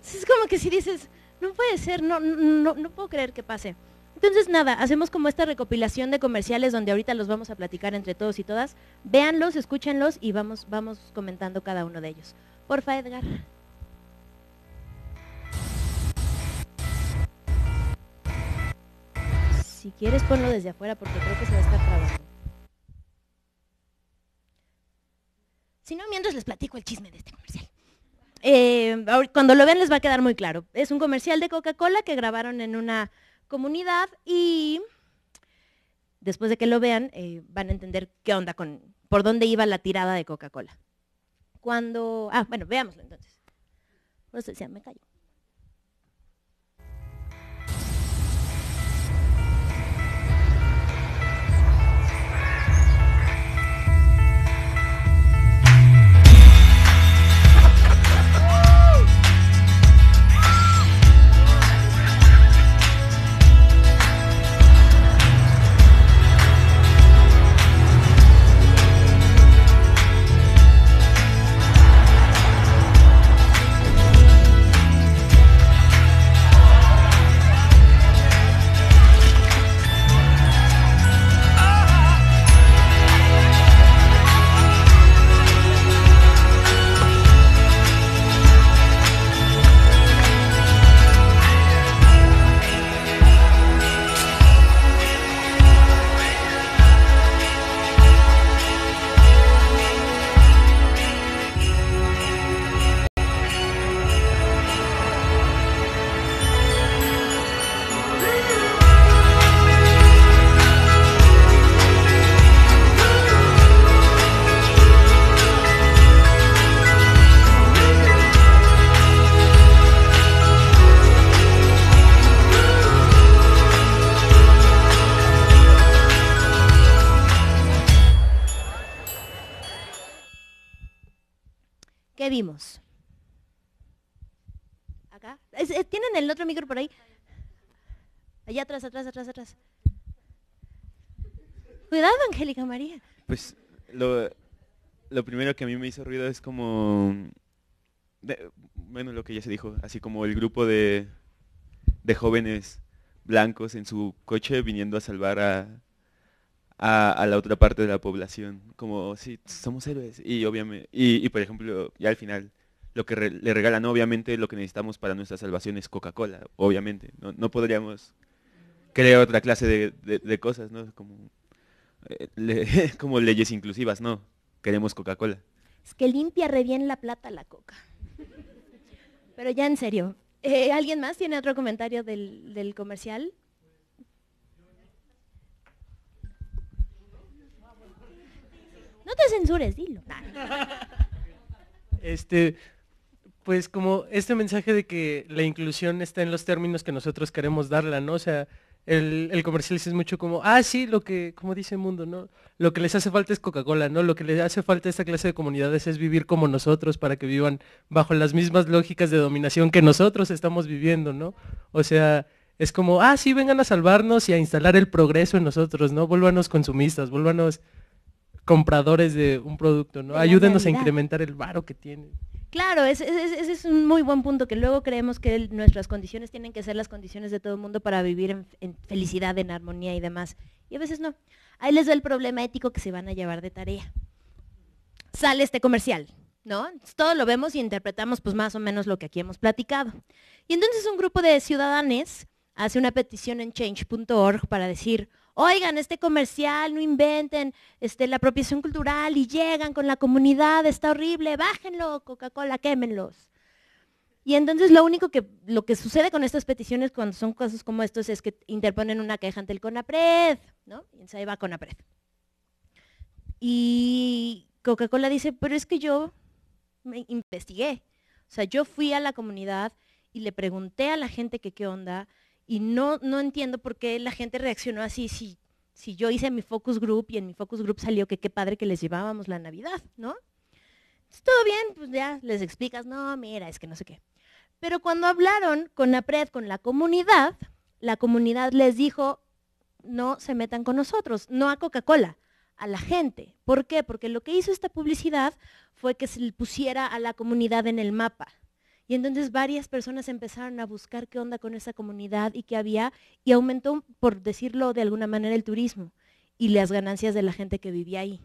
es como que si dices, no puede ser, no, no, no puedo creer que pase. Entonces nada, hacemos como esta recopilación de comerciales donde ahorita los vamos a platicar entre todos y todas. Véanlos, escúchenlos y vamos, vamos comentando cada uno de ellos. Porfa, Edgar. Si quieres ponlo desde afuera porque creo que se va a estar trabajando. Si no, mientras les platico el chisme de este comercial. Eh, cuando lo vean les va a quedar muy claro. Es un comercial de Coca-Cola que grabaron en una comunidad y después de que lo vean eh, van a entender qué onda con, por dónde iba la tirada de Coca-Cola. Cuando, ah, bueno, veámoslo entonces. No sé si me callo. Acá. ¿Tienen el otro micro por ahí? Allá atrás, atrás, atrás, atrás. Cuidado, Angélica María. Pues lo, lo primero que a mí me hizo ruido es como... bueno, lo que ya se dijo, así como el grupo de, de jóvenes blancos en su coche viniendo a salvar a, a, la otra parte de la población, como si somos héroes. Y obviamente, y, por ejemplo, ya al final, lo que le regalan obviamente lo que necesitamos para nuestra salvación es Coca-Cola, obviamente. No, podríamos crear otra clase de, cosas, ¿no? Como, eh, como leyes inclusivas, no. Queremos Coca-Cola. Es que limpia re bien la plata la coca. Pero ya en serio, eh, ¿alguien más tiene otro comentario del, del comercial? No te censures, dilo. Este, pues como este mensaje de que la inclusión está en los términos que nosotros queremos darla, ¿no? O sea, el, el comercial es mucho como, ah, sí, lo que, como dice el mundo, ¿no? Lo que les hace falta es Coca-Cola, ¿no? Lo que les hace falta a esta clase de comunidades es vivir como nosotros para que vivan bajo las mismas lógicas de dominación que nosotros estamos viviendo, ¿no? O sea, es como, ah, sí, vengan a salvarnos y a instalar el progreso en nosotros, ¿no? Vuélvanos consumistas, vuélvanos compradores de un producto, ¿no? Ayúdenos a incrementar el varo que tienen. Claro, ese, es un muy buen punto, que luego creemos que nuestras condiciones tienen que ser las condiciones de todo el mundo para vivir en, felicidad, en armonía y demás. Y a veces no. Ahí les da el problema ético que se van a llevar de tarea. Sale este comercial, ¿no? Todo lo vemos y interpretamos pues más o menos lo que aquí hemos platicado. Y entonces un grupo de ciudadanos hace una petición en change.org para decir, oigan, este comercial, no inventen este, la apropiación cultural y llegan con la comunidad, está horrible, bájenlo, Coca-Cola, quémenlos. Y entonces lo único que, lo que sucede con estas peticiones cuando son casos como estos es que interponen una queja ante el CONAPRED, ¿no? Y ahí va CONAPRED. Y Coca-Cola dice, pero es que yo me investigué. O sea, yo fui a la comunidad y le pregunté a la gente que qué onda y no, no entiendo por qué la gente reaccionó así si, si yo hice mi focus group y en mi focus group salió que qué padre que les llevábamos la Navidad, ¿no? Entonces, Todo bien, pues ya les explicas, no, mira, es que no sé qué. Pero cuando hablaron con la con la comunidad, la comunidad les dijo, no se metan con nosotros, no a Coca-Cola, a la gente. ¿Por qué? Porque lo que hizo esta publicidad fue que se le pusiera a la comunidad en el mapa. Y entonces varias personas empezaron a buscar qué onda con esa comunidad y qué había, y aumentó, por decirlo de alguna manera, el turismo y las ganancias de la gente que vivía ahí.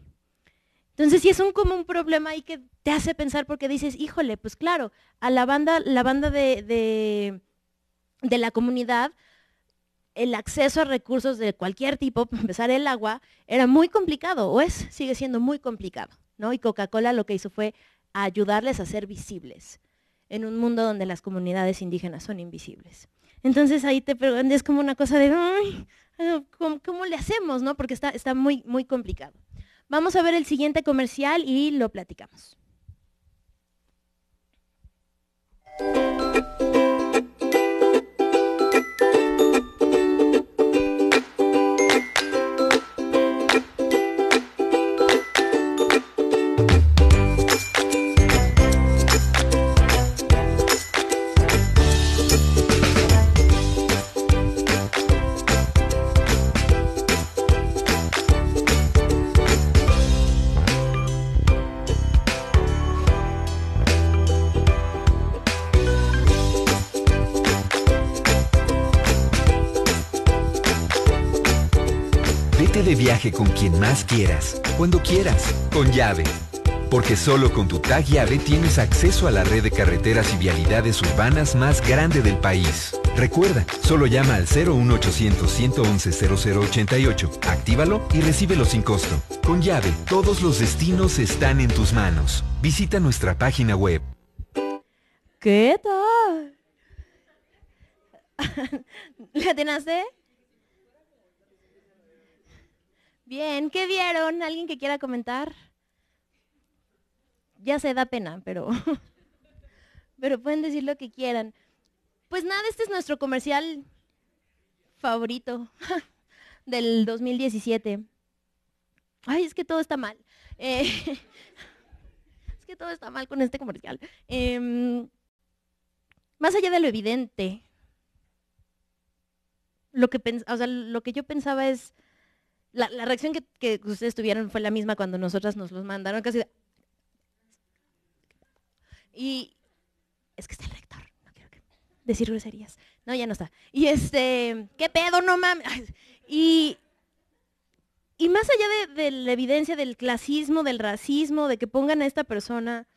Entonces sí es un, común problema ahí que te hace pensar porque dices, híjole, pues claro, a la banda, la banda de, la comunidad, el acceso a recursos de cualquier tipo, para empezar el agua, era muy complicado, o es, sigue siendo muy complicado, ¿no? Y Coca-Cola lo que hizo fue ayudarles a ser visibles en un mundo donde las comunidades indígenas son invisibles. Entonces ahí te es como una cosa de, Ay, ¿cómo, le hacemos? ¿no? Porque está, está muy, muy complicado. Vamos a ver el siguiente comercial y lo platicamos. viaje con quien más quieras, cuando quieras, con llave. Porque solo con tu TAG llave tienes acceso a la red de carreteras y vialidades urbanas más grande del país. Recuerda, solo llama al 01800-111-0088, actívalo y recibelo sin costo. Con llave, todos los destinos están en tus manos. Visita nuestra página web. ¿Qué tal? ¿Le de...? Bien, ¿qué vieron? ¿Alguien que quiera comentar? Ya se da pena, pero, pero pueden decir lo que quieran. Pues nada, este es nuestro comercial favorito del 2017. Ay, es que todo está mal. Eh, es que todo está mal con este comercial. Em, más allá de lo evidente, lo que, lo que yo pensaba es, la, la reacción que, ustedes tuvieron fue la misma cuando nosotras nos los mandaron, casi Y es que está el rector, no quiero decir groserías. No, ya no está. Y este, ¿qué pedo, no mames? Y, más allá de, la evidencia del clasismo, del racismo, de que pongan a esta persona...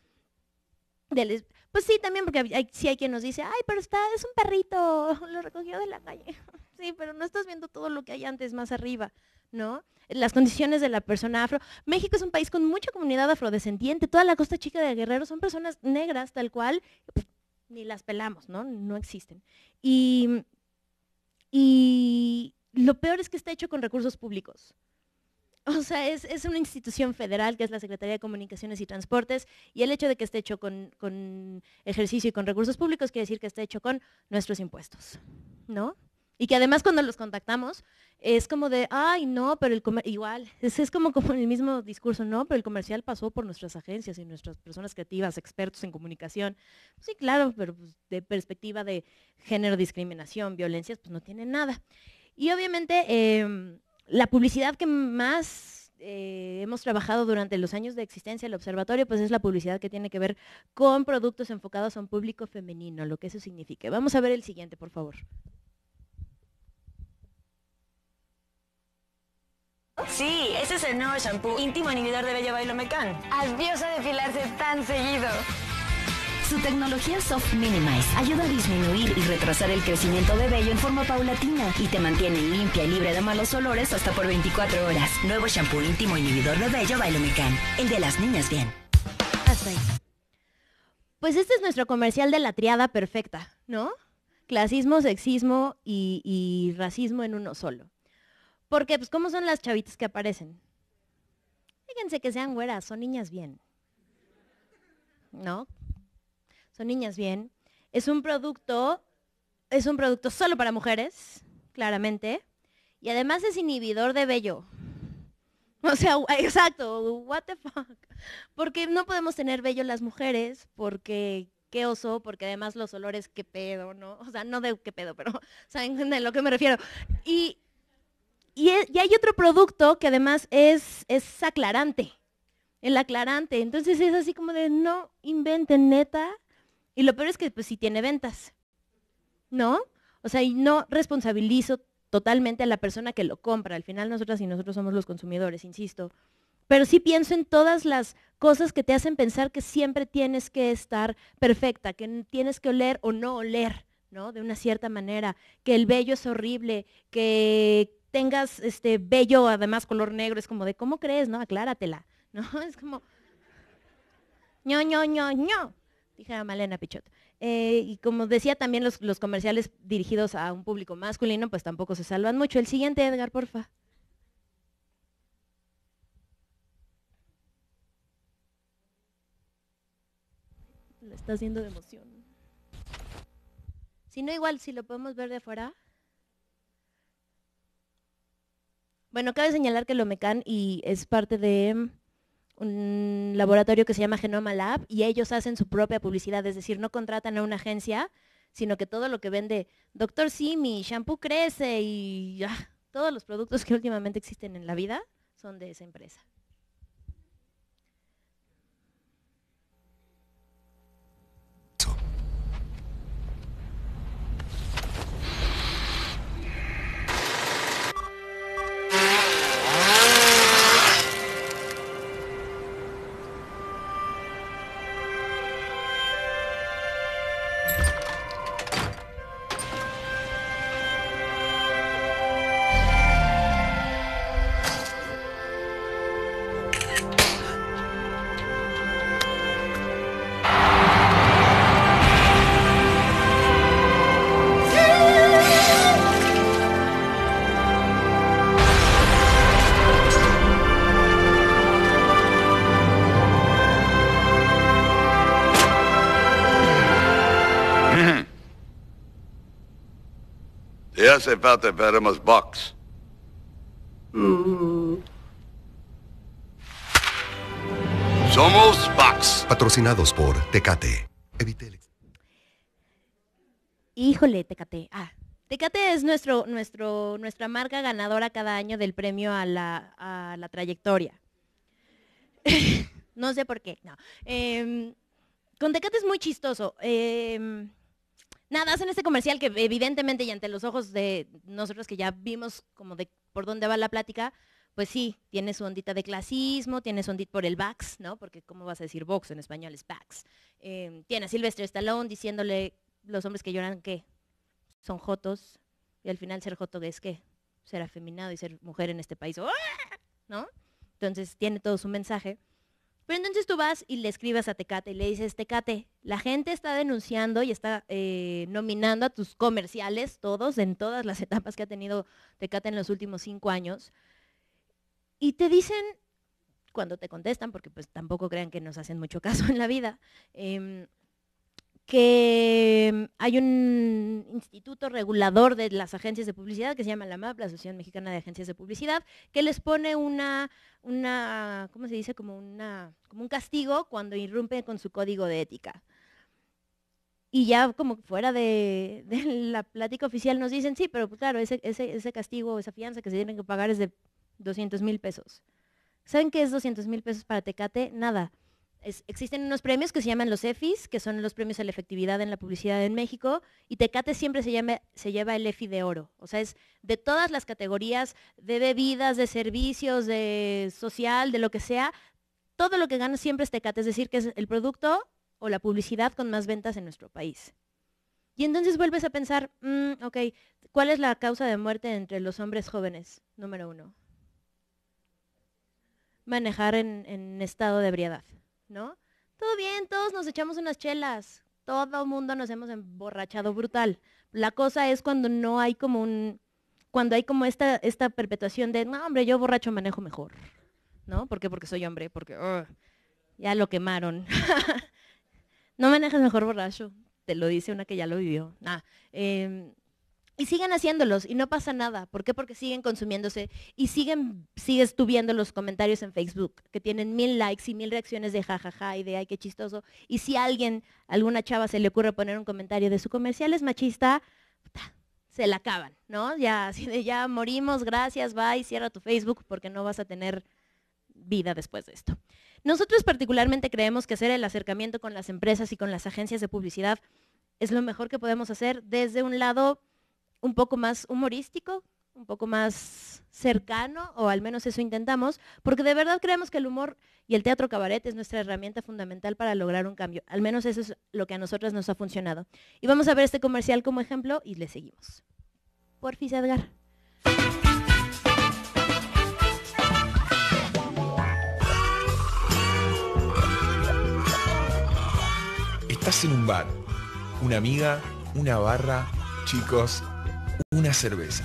pues sí, también porque si sí hay quien nos dice, ay, pero está, es un perrito, lo recogió de la calle sí, pero no estás viendo todo lo que hay antes más arriba, ¿no? Las condiciones de la persona afro. México es un país con mucha comunidad afrodescendiente, toda la costa chica de Guerrero son personas negras tal cual, pues, ni las pelamos, ¿no? No existen. Y, y lo peor es que está hecho con recursos públicos. O sea, es, una institución federal que es la Secretaría de Comunicaciones y Transportes y el hecho de que esté hecho con, con ejercicio y con recursos públicos quiere decir que está hecho con nuestros impuestos, ¿no? Y que además cuando los contactamos es como de, ay, no, pero el comercial, igual, es, como, como el mismo discurso, no, pero el comercial pasó por nuestras agencias y nuestras personas creativas, expertos en comunicación. Sí, claro, pero pues, de perspectiva de género, discriminación, violencias, pues no tiene nada. Y obviamente em, la publicidad que más eh, hemos trabajado durante los años de existencia del observatorio, pues es la publicidad que tiene que ver con productos enfocados a un público femenino, lo que eso significa. Vamos a ver el siguiente, por favor. Sí, ese es el nuevo shampoo íntimo inhibidor de Bella Bailomecán. Adiós a desfilarse tan seguido. Su tecnología Soft Minimize ayuda a disminuir y retrasar el crecimiento de vello en forma paulatina y te mantiene limpia y libre de malos olores hasta por 24 horas. Nuevo shampoo íntimo inhibidor de vello Bailomecan, el de las niñas bien. Hasta ahí. Pues este es nuestro comercial de la triada perfecta, ¿no? Clasismo, sexismo y racismo en uno solo. Porque, pues, ¿cómo son las chavitas que aparecen? Fíjense que sean güeras, son niñas bien. ¿No? Son niñas bien. Es un producto, es un producto solo para mujeres, claramente. Y además es inhibidor de vello. O sea, exacto, what the fuck. Porque no podemos tener vello las mujeres, porque qué oso, porque además los olores, qué pedo, ¿no? O sea, no de qué pedo, pero saben de lo que me refiero. Y e, y, hay otro producto que además es, es aclarante, el aclarante. Entonces es así como de, no inventen neta. Y lo peor es que pues sí tiene ventas, ¿no? O sea, y no responsabilizo totalmente a la persona que lo compra. Al final nosotras y nosotros somos los consumidores, insisto. Pero sí pienso en todas las cosas que te hacen pensar que siempre tienes que estar perfecta, que tienes que oler o no oler, ¿no? De una cierta manera, que el bello es horrible, que, tengas este bello, además color negro, es como de, ¿cómo crees? No, acláratela. ¿No? Es como, ño, ño, ño, ño, a Malena Pichot. Eh, y como decía también los, comerciales dirigidos a un público masculino, pues tampoco se salvan mucho. El siguiente, Edgar, porfa. Lo está haciendo de emoción. Si no, igual, si lo podemos ver de afuera. Bueno, cabe señalar que Lomecan y es parte de mm, un laboratorio que se llama Genoma Lab y ellos hacen su propia publicidad, es decir, no contratan a una agencia, sino que todo lo que vende Doctor Simi, Shampoo Crece y ah, todos los productos que últimamente existen en la vida son de esa empresa. veremos box. Hmm. Somos Box. Patrocinados por Tecate. Evite el... Híjole, Tecate. Ah, Tecate es nuestro, nuestro, nuestra marca ganadora cada año del premio a la, a la trayectoria. no sé por qué, no. Em, con Tecate es muy chistoso. Eh, Nada, hacen este comercial que evidentemente y ante los ojos de nosotros que ya vimos como de por dónde va la plática, pues sí, tiene su ondita de clasismo, tiene su ondita por el Vax, ¿no? Porque ¿cómo vas a decir box en español? Es Vax. Em, tiene a Silvestre Stallone diciéndole los hombres que lloran que son jotos y al final ser joto es qué? Ser afeminado y ser mujer en este país. ¡Ah!", ¿No? Entonces tiene todo su mensaje. Pero entonces tú vas y le escribes a Tecate y le dices, Tecate, la gente está denunciando y está eh, nominando a tus comerciales, todos, en todas las etapas que ha tenido Tecate en los últimos cinco años. Y te dicen, cuando te contestan, porque pues tampoco crean que nos hacen mucho caso en la vida, em, que mm, hay un instituto regulador de las agencias de publicidad que se llama la MAP, la Asociación Mexicana de Agencias de Publicidad, que les pone una, una ¿cómo se dice? Como, una, como un castigo cuando irrumpen con su código de ética. Y ya como fuera de, la plática oficial nos dicen, sí, pero pues, claro, ese, ese, ese castigo, esa fianza que se tienen que pagar es de 200 mil pesos. ¿Saben qué es 200 mil pesos para Tecate? Nada existen unos premios que se llaman los EFIs, que son los premios a la efectividad en la publicidad en México, y Tecate siempre se, lleva el EFI de oro. O sea, es de todas las categorías de bebidas, de servicios, de social, de lo que sea, todo lo que gana siempre es Tecate, es decir, que es el producto o la publicidad con más ventas en nuestro país. Y entonces vuelves a pensar, mm, ok, ¿cuál es la causa de muerte entre los hombres jóvenes? Número uno. Manejar en estado de ebriedad. ¿no? Todo bien, todos nos echamos unas chelas, todo el mundo nos hemos emborrachado brutal. La cosa es cuando no hay como un, cuando hay como esta, esta perpetuación de, no, hombre, yo borracho manejo mejor, ¿no? ¿Por qué? Porque soy hombre, porque ya lo quemaron. no manejas mejor borracho, te lo dice una que ya lo vivió. eh, y siguen haciéndolos y no pasa nada. ¿Por qué? Porque siguen consumiéndose y siguen, sigues tú viendo los comentarios en Facebook que tienen mil likes y mil reacciones de jajaja y de ay, qué chistoso. Y si a alguien, alguna chava se le ocurre poner un comentario de su comercial es machista, se la acaban, ¿no? Ya, así de ya morimos, gracias, va y cierra tu Facebook porque no vas a tener vida después de esto. Nosotros particularmente creemos que hacer el acercamiento con las empresas y con las agencias de publicidad es lo mejor que podemos hacer desde un lado un poco más humorístico, un poco más cercano, o al menos eso intentamos, porque de verdad creemos que el humor y el teatro cabaret es nuestra herramienta fundamental para lograr un cambio. Al menos eso es lo que a nosotras nos ha funcionado. Y vamos a ver este comercial como ejemplo y le seguimos. Porfis Edgar. Estás en un bar, una amiga, una barra, chicos, una cerveza.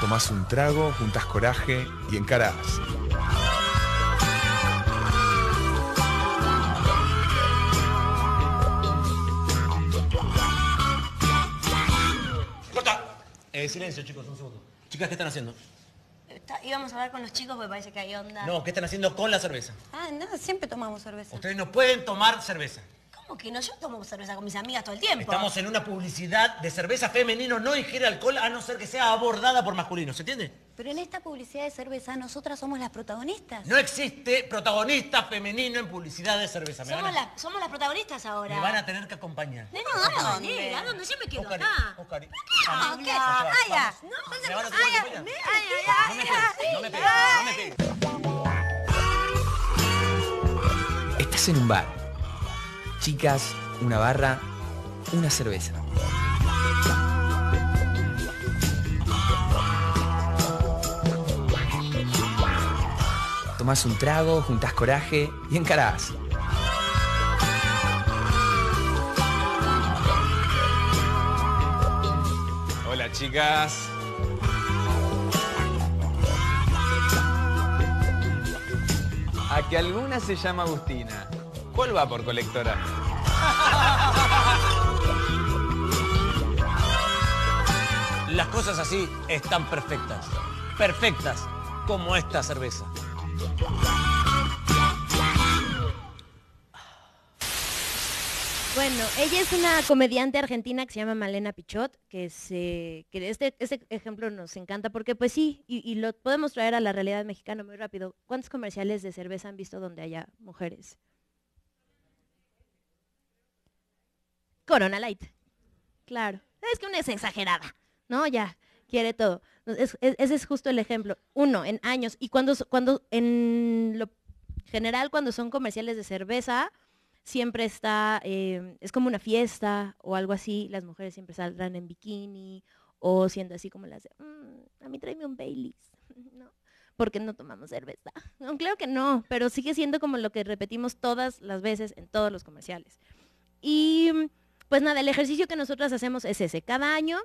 Tomás un trago, juntas coraje y encarás. Corta. Eh, silencio, chicos, un segundo. Chicas, ¿qué están haciendo? íbamos a hablar con los chicos porque parece que hay onda. No, ¿qué están haciendo con la cerveza? Ah, nada. siempre tomamos cerveza. Ustedes no pueden tomar cerveza. ¿Cómo que no? Yo tomo cerveza con mis amigas todo el tiempo. Estamos en una publicidad de cerveza femenino, no ingiere alcohol a no ser que sea abordada por masculinos, ¿se entiende? Pero en esta publicidad de cerveza nosotras somos las protagonistas. No existe protagonista femenino en publicidad de cerveza. somos, somos las protagonistas ahora. Me van a tener que acompañar. No, no, no, ¿dónde? ¿A dónde? Yo me quedo Oscar, acá. Oscarita. no, qué? No, Ay, No, me van a tener que No me pegues, no me pegues. Estás en un bar chicas, una barra, una cerveza. Tomás un trago, juntás coraje y encarás. Hola chicas. A que alguna se llama Agustina. ¿Cuál va por colectora? Las cosas así están perfectas. Perfectas como esta cerveza. Bueno, ella es una comediante argentina que se llama Malena Pichot, que, se, que este, este ejemplo nos encanta porque pues sí, y, y, lo podemos traer a la realidad mexicana muy rápido. ¿Cuántos comerciales de cerveza han visto donde haya mujeres? Corona Light. Claro. Es que una es exagerada, ¿no? Ya, quiere todo. ese es justo el ejemplo. Uno, en años. Y cuando, cuando, en lo general, cuando son comerciales de cerveza, siempre está, eh, es como una fiesta o algo así. Las mujeres siempre saldrán en bikini o siendo así como las de, mm, a mí tráeme un Baileys, ¿no? Porque no tomamos cerveza. No, claro que no, pero sigue siendo como lo que repetimos todas las veces en todos los comerciales. Y pues nada, el ejercicio que nosotras hacemos es ese. Cada año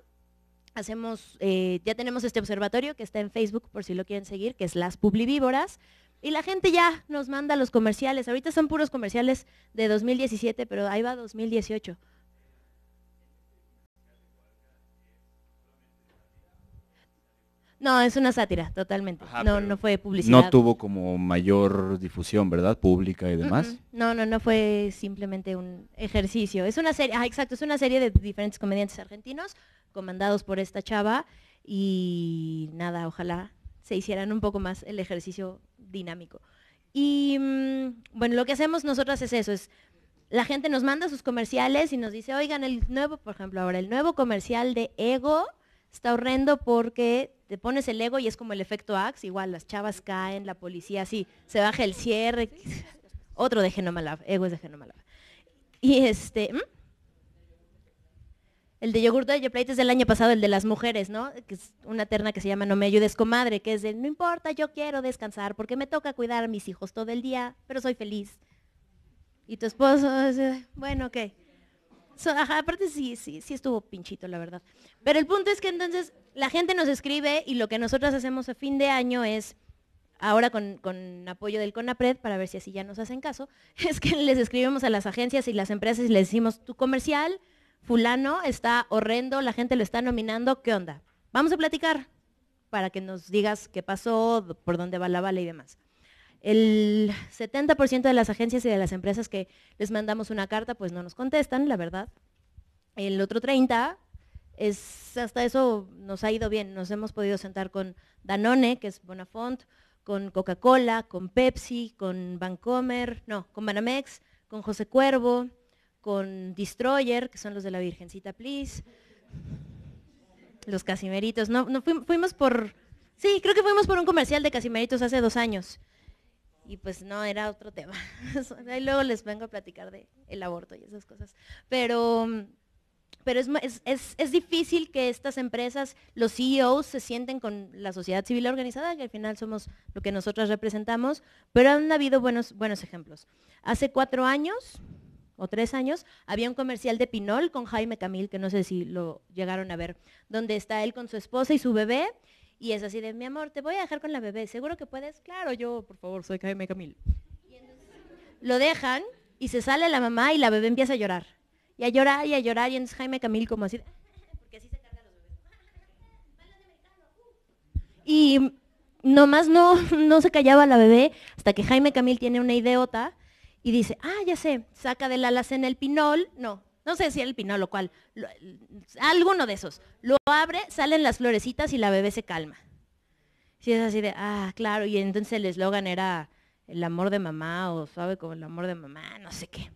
hacemos, eh, ya tenemos este observatorio que está en Facebook por si lo quieren seguir, que es Las Publivíboras, Y la gente ya nos manda los comerciales. Ahorita son puros comerciales de 2017, pero ahí va 2018. No, es una sátira, totalmente. no, no fue publicidad. No tuvo como mayor difusión, ¿verdad? Pública y demás. No, no, no fue simplemente un ejercicio. Es una serie, ah, exacto, es una serie de diferentes comediantes argentinos comandados por esta chava y nada, ojalá se hicieran un poco más el ejercicio dinámico. Y mm, bueno, lo que hacemos nosotras es eso, es la gente nos manda sus comerciales y nos dice, oigan, el nuevo, por ejemplo, ahora el nuevo comercial de Ego está horrendo porque te pones el ego y es como el efecto Axe, igual las chavas caen, la policía así, se baja el cierre. Otro de Genoma ego es de Genoma Y este, el de yogurt de Yoplait es del año pasado, el de las mujeres, ¿no? Que es una terna que se llama No me ayudes comadre, que es de no importa, yo quiero descansar porque me toca cuidar a mis hijos todo el día, pero soy feliz. Y tu esposo, bueno, ok aparte sí, sí, sí estuvo pinchito, la verdad. Pero el punto es que entonces la gente nos escribe y lo que nosotros hacemos a fin de año es, ahora con, con apoyo del CONAPRED, para ver si así ya nos hacen caso, es que les escribimos a las agencias y las empresas y les decimos, tu comercial, fulano, está horrendo, la gente lo está nominando, ¿qué onda? Vamos a platicar para que nos digas qué pasó, por dónde va la bala y demás. El 70% de las agencias y de las empresas que les mandamos una carta, pues no nos contestan, la verdad. El otro 30 es hasta eso nos ha ido bien. Nos hemos podido sentar con Danone, que es Bonafont, con Coca-Cola, con Pepsi, con Bancomer, no, con Banamex, con José Cuervo, con Destroyer, que son los de la Virgencita Please, los Casimeritos. No, no fuimos por, sí, creo que fuimos por un comercial de Casimeritos hace dos años y pues no, era otro tema. Ahí luego les vengo a platicar de aborto y esas cosas. Pero, pero es, es, es, difícil que estas empresas, los CEOs, se sienten con la sociedad civil organizada, que al final somos lo que nosotras representamos, pero han habido buenos, buenos ejemplos. Hace cuatro años o tres años, había un comercial de Pinol con Jaime Camil, que no sé si lo llegaron a ver, donde está él con su esposa y su bebé, y es así de, mi amor, te voy a dejar con la bebé, ¿seguro que puedes? Claro, yo, por favor, soy Jaime Camil. lo dejan y se sale la mamá y la bebé empieza a llorar. Y a llorar y a llorar y entonces Jaime Camil como así, porque así se los bebés. Y nomás no, no se callaba la bebé hasta que Jaime Camil tiene una ideota y dice, ah, ya sé, saca de la alacena el pinol, no, no sé si era el pinol o cual, alguno de esos. Lo abre, salen las florecitas y la bebé se calma. Si es así de, ah, claro, y entonces el eslogan era el amor de mamá o suave como el amor de mamá, no sé qué.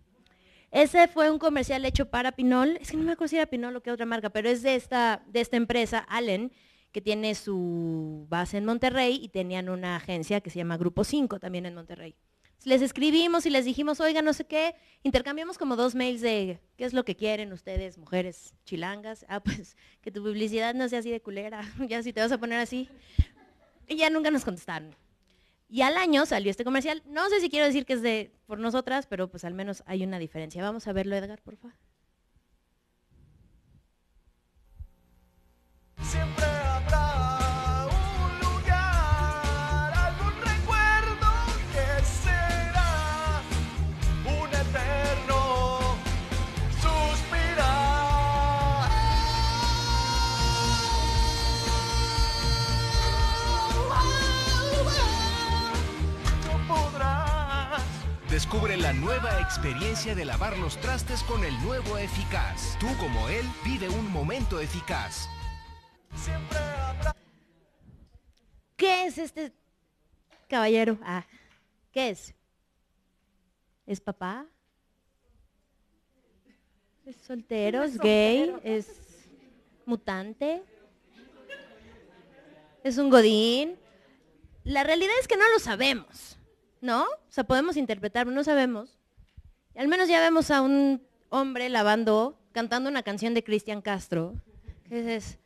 Ese fue un comercial hecho para Pinol, es que no me acuerdo si era Pinol o qué otra marca, pero es de esta, de esta empresa, Allen, que tiene su base en Monterrey y tenían una agencia que se llama Grupo 5 también en Monterrey les escribimos y les dijimos, oiga, no sé qué, intercambiamos como dos mails de qué es lo que quieren ustedes, mujeres chilangas. Ah, pues que tu publicidad no sea así de culera, ya si te vas a poner así. Y ya nunca nos contestaron. Y al año salió este comercial. No sé si quiero decir que es de por nosotras, pero pues al menos hay una diferencia. Vamos a verlo, Edgar, por favor. Descubre la nueva experiencia de lavar los trastes con el nuevo Eficaz. Tú como él, vive un momento eficaz. ¿Qué es este caballero? Ah, ¿qué es? ¿Es papá? ¿Es soltero? ¿Es gay? ¿Es mutante? ¿Es un godín? La realidad es que no lo sabemos. ¿no? O sea, podemos interpretar, no sabemos. Al menos ya vemos a un hombre lavando, cantando una canción de Cristian Castro. Que dices,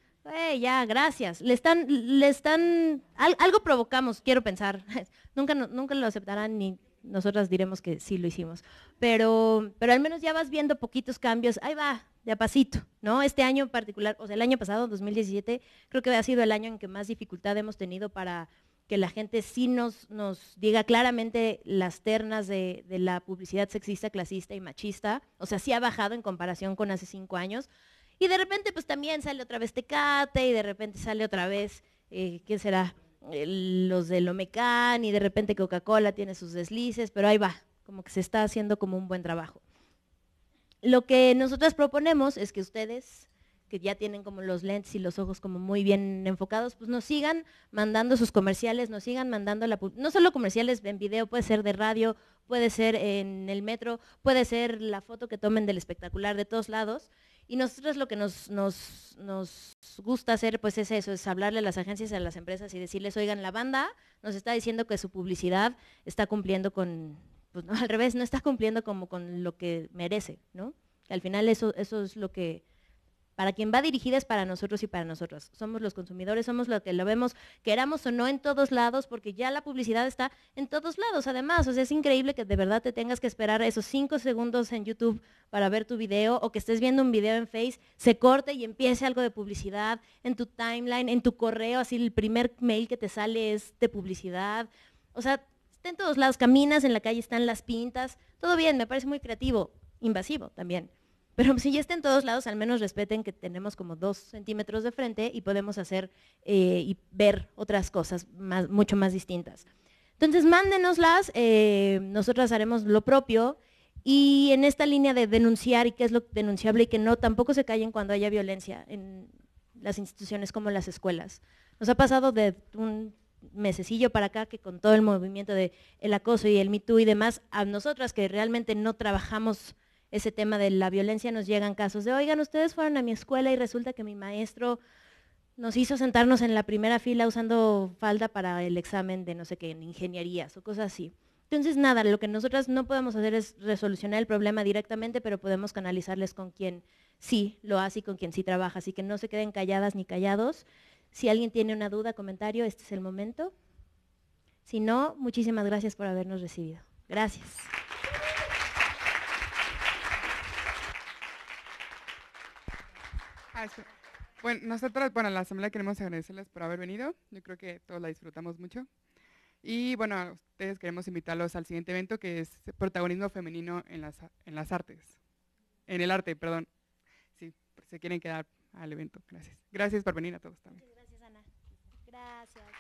ya, gracias. Le están, le están, algo provocamos, quiero pensar. nunca, nunca lo aceptarán ni nosotras diremos que sí lo hicimos. Pero, pero al menos ya vas viendo poquitos cambios. Ahí va, de a pasito, ¿no? Este año en particular, o sea, el año pasado, 2017, creo que ha sido el año en que más dificultad hemos tenido para que la gente sí nos, nos diga claramente las ternas de, la publicidad sexista, clasista y machista. O sea, sí ha bajado en comparación con hace cinco años. Y de repente, pues también sale otra vez Tecate y de repente sale otra vez, eh, ¿quién será? los de Lomecan y de repente Coca-Cola tiene sus deslices, pero ahí va, como que se está haciendo como un buen trabajo. Lo que nosotros proponemos es que ustedes que ya tienen como los lentes y los ojos como muy bien enfocados, pues nos sigan mandando sus comerciales, nos sigan mandando la no solo comerciales en video, puede ser de radio, puede ser en el metro, puede ser la foto que tomen del espectacular de todos lados. Y nosotros lo que nos, nos, gusta hacer pues es eso, es hablarle a las agencias, a las empresas y decirles, oigan, la banda nos está diciendo que su publicidad está cumpliendo con, pues al revés, no está cumpliendo como con lo que merece, ¿no? Al final eso, eso es lo que para quien va dirigida es para nosotros y para nosotros, Somos los consumidores, somos los que lo vemos, queramos o no en todos lados, porque ya la publicidad está en todos lados. Además, o sea, es increíble que de verdad te tengas que esperar esos cinco segundos en YouTube para ver tu video o que estés viendo un video en Face, se corte y empiece algo de publicidad en tu timeline, en tu correo, así el primer mail que te sale es de publicidad. O sea, está en todos lados, caminas en la calle, están las pintas, todo bien, me parece muy creativo, invasivo también. Pero si ya está en todos lados, al menos respeten que tenemos como dos centímetros de frente y podemos hacer eh, y ver otras cosas más, mucho más distintas. Entonces, mándenoslas, eh, nosotras haremos lo propio. Y en esta línea de denunciar y qué es lo denunciable y que no, tampoco se callen cuando haya violencia en las instituciones como las escuelas. Nos ha pasado de un mesecillo para acá que con todo el movimiento de el acoso y el MeToo y demás, a nosotras que realmente no trabajamos ese tema de la violencia, nos llegan casos de, oigan, ustedes fueron a mi escuela y resulta que mi maestro nos hizo sentarnos en la primera fila usando falda para el examen de no sé qué, en ingenierías o cosas así. Entonces, nada, lo que nosotras no podemos hacer es resolucionar el problema directamente, pero podemos canalizarles con quien sí lo hace y con quien sí trabaja. Así que no se queden calladas ni callados. Si alguien tiene una duda, comentario, este es el momento. Si no, muchísimas gracias por habernos recibido. Gracias. Ah, bueno, nosotros, bueno, la asamblea queremos agradecerles por haber venido. Yo creo que todos la disfrutamos mucho. Y bueno, a ustedes queremos invitarlos al siguiente evento que es protagonismo femenino en las, en las artes. En el arte, perdón. si se quieren quedar al evento. Gracias. Gracias por venir a todos también. Gracias, Ana. Gracias.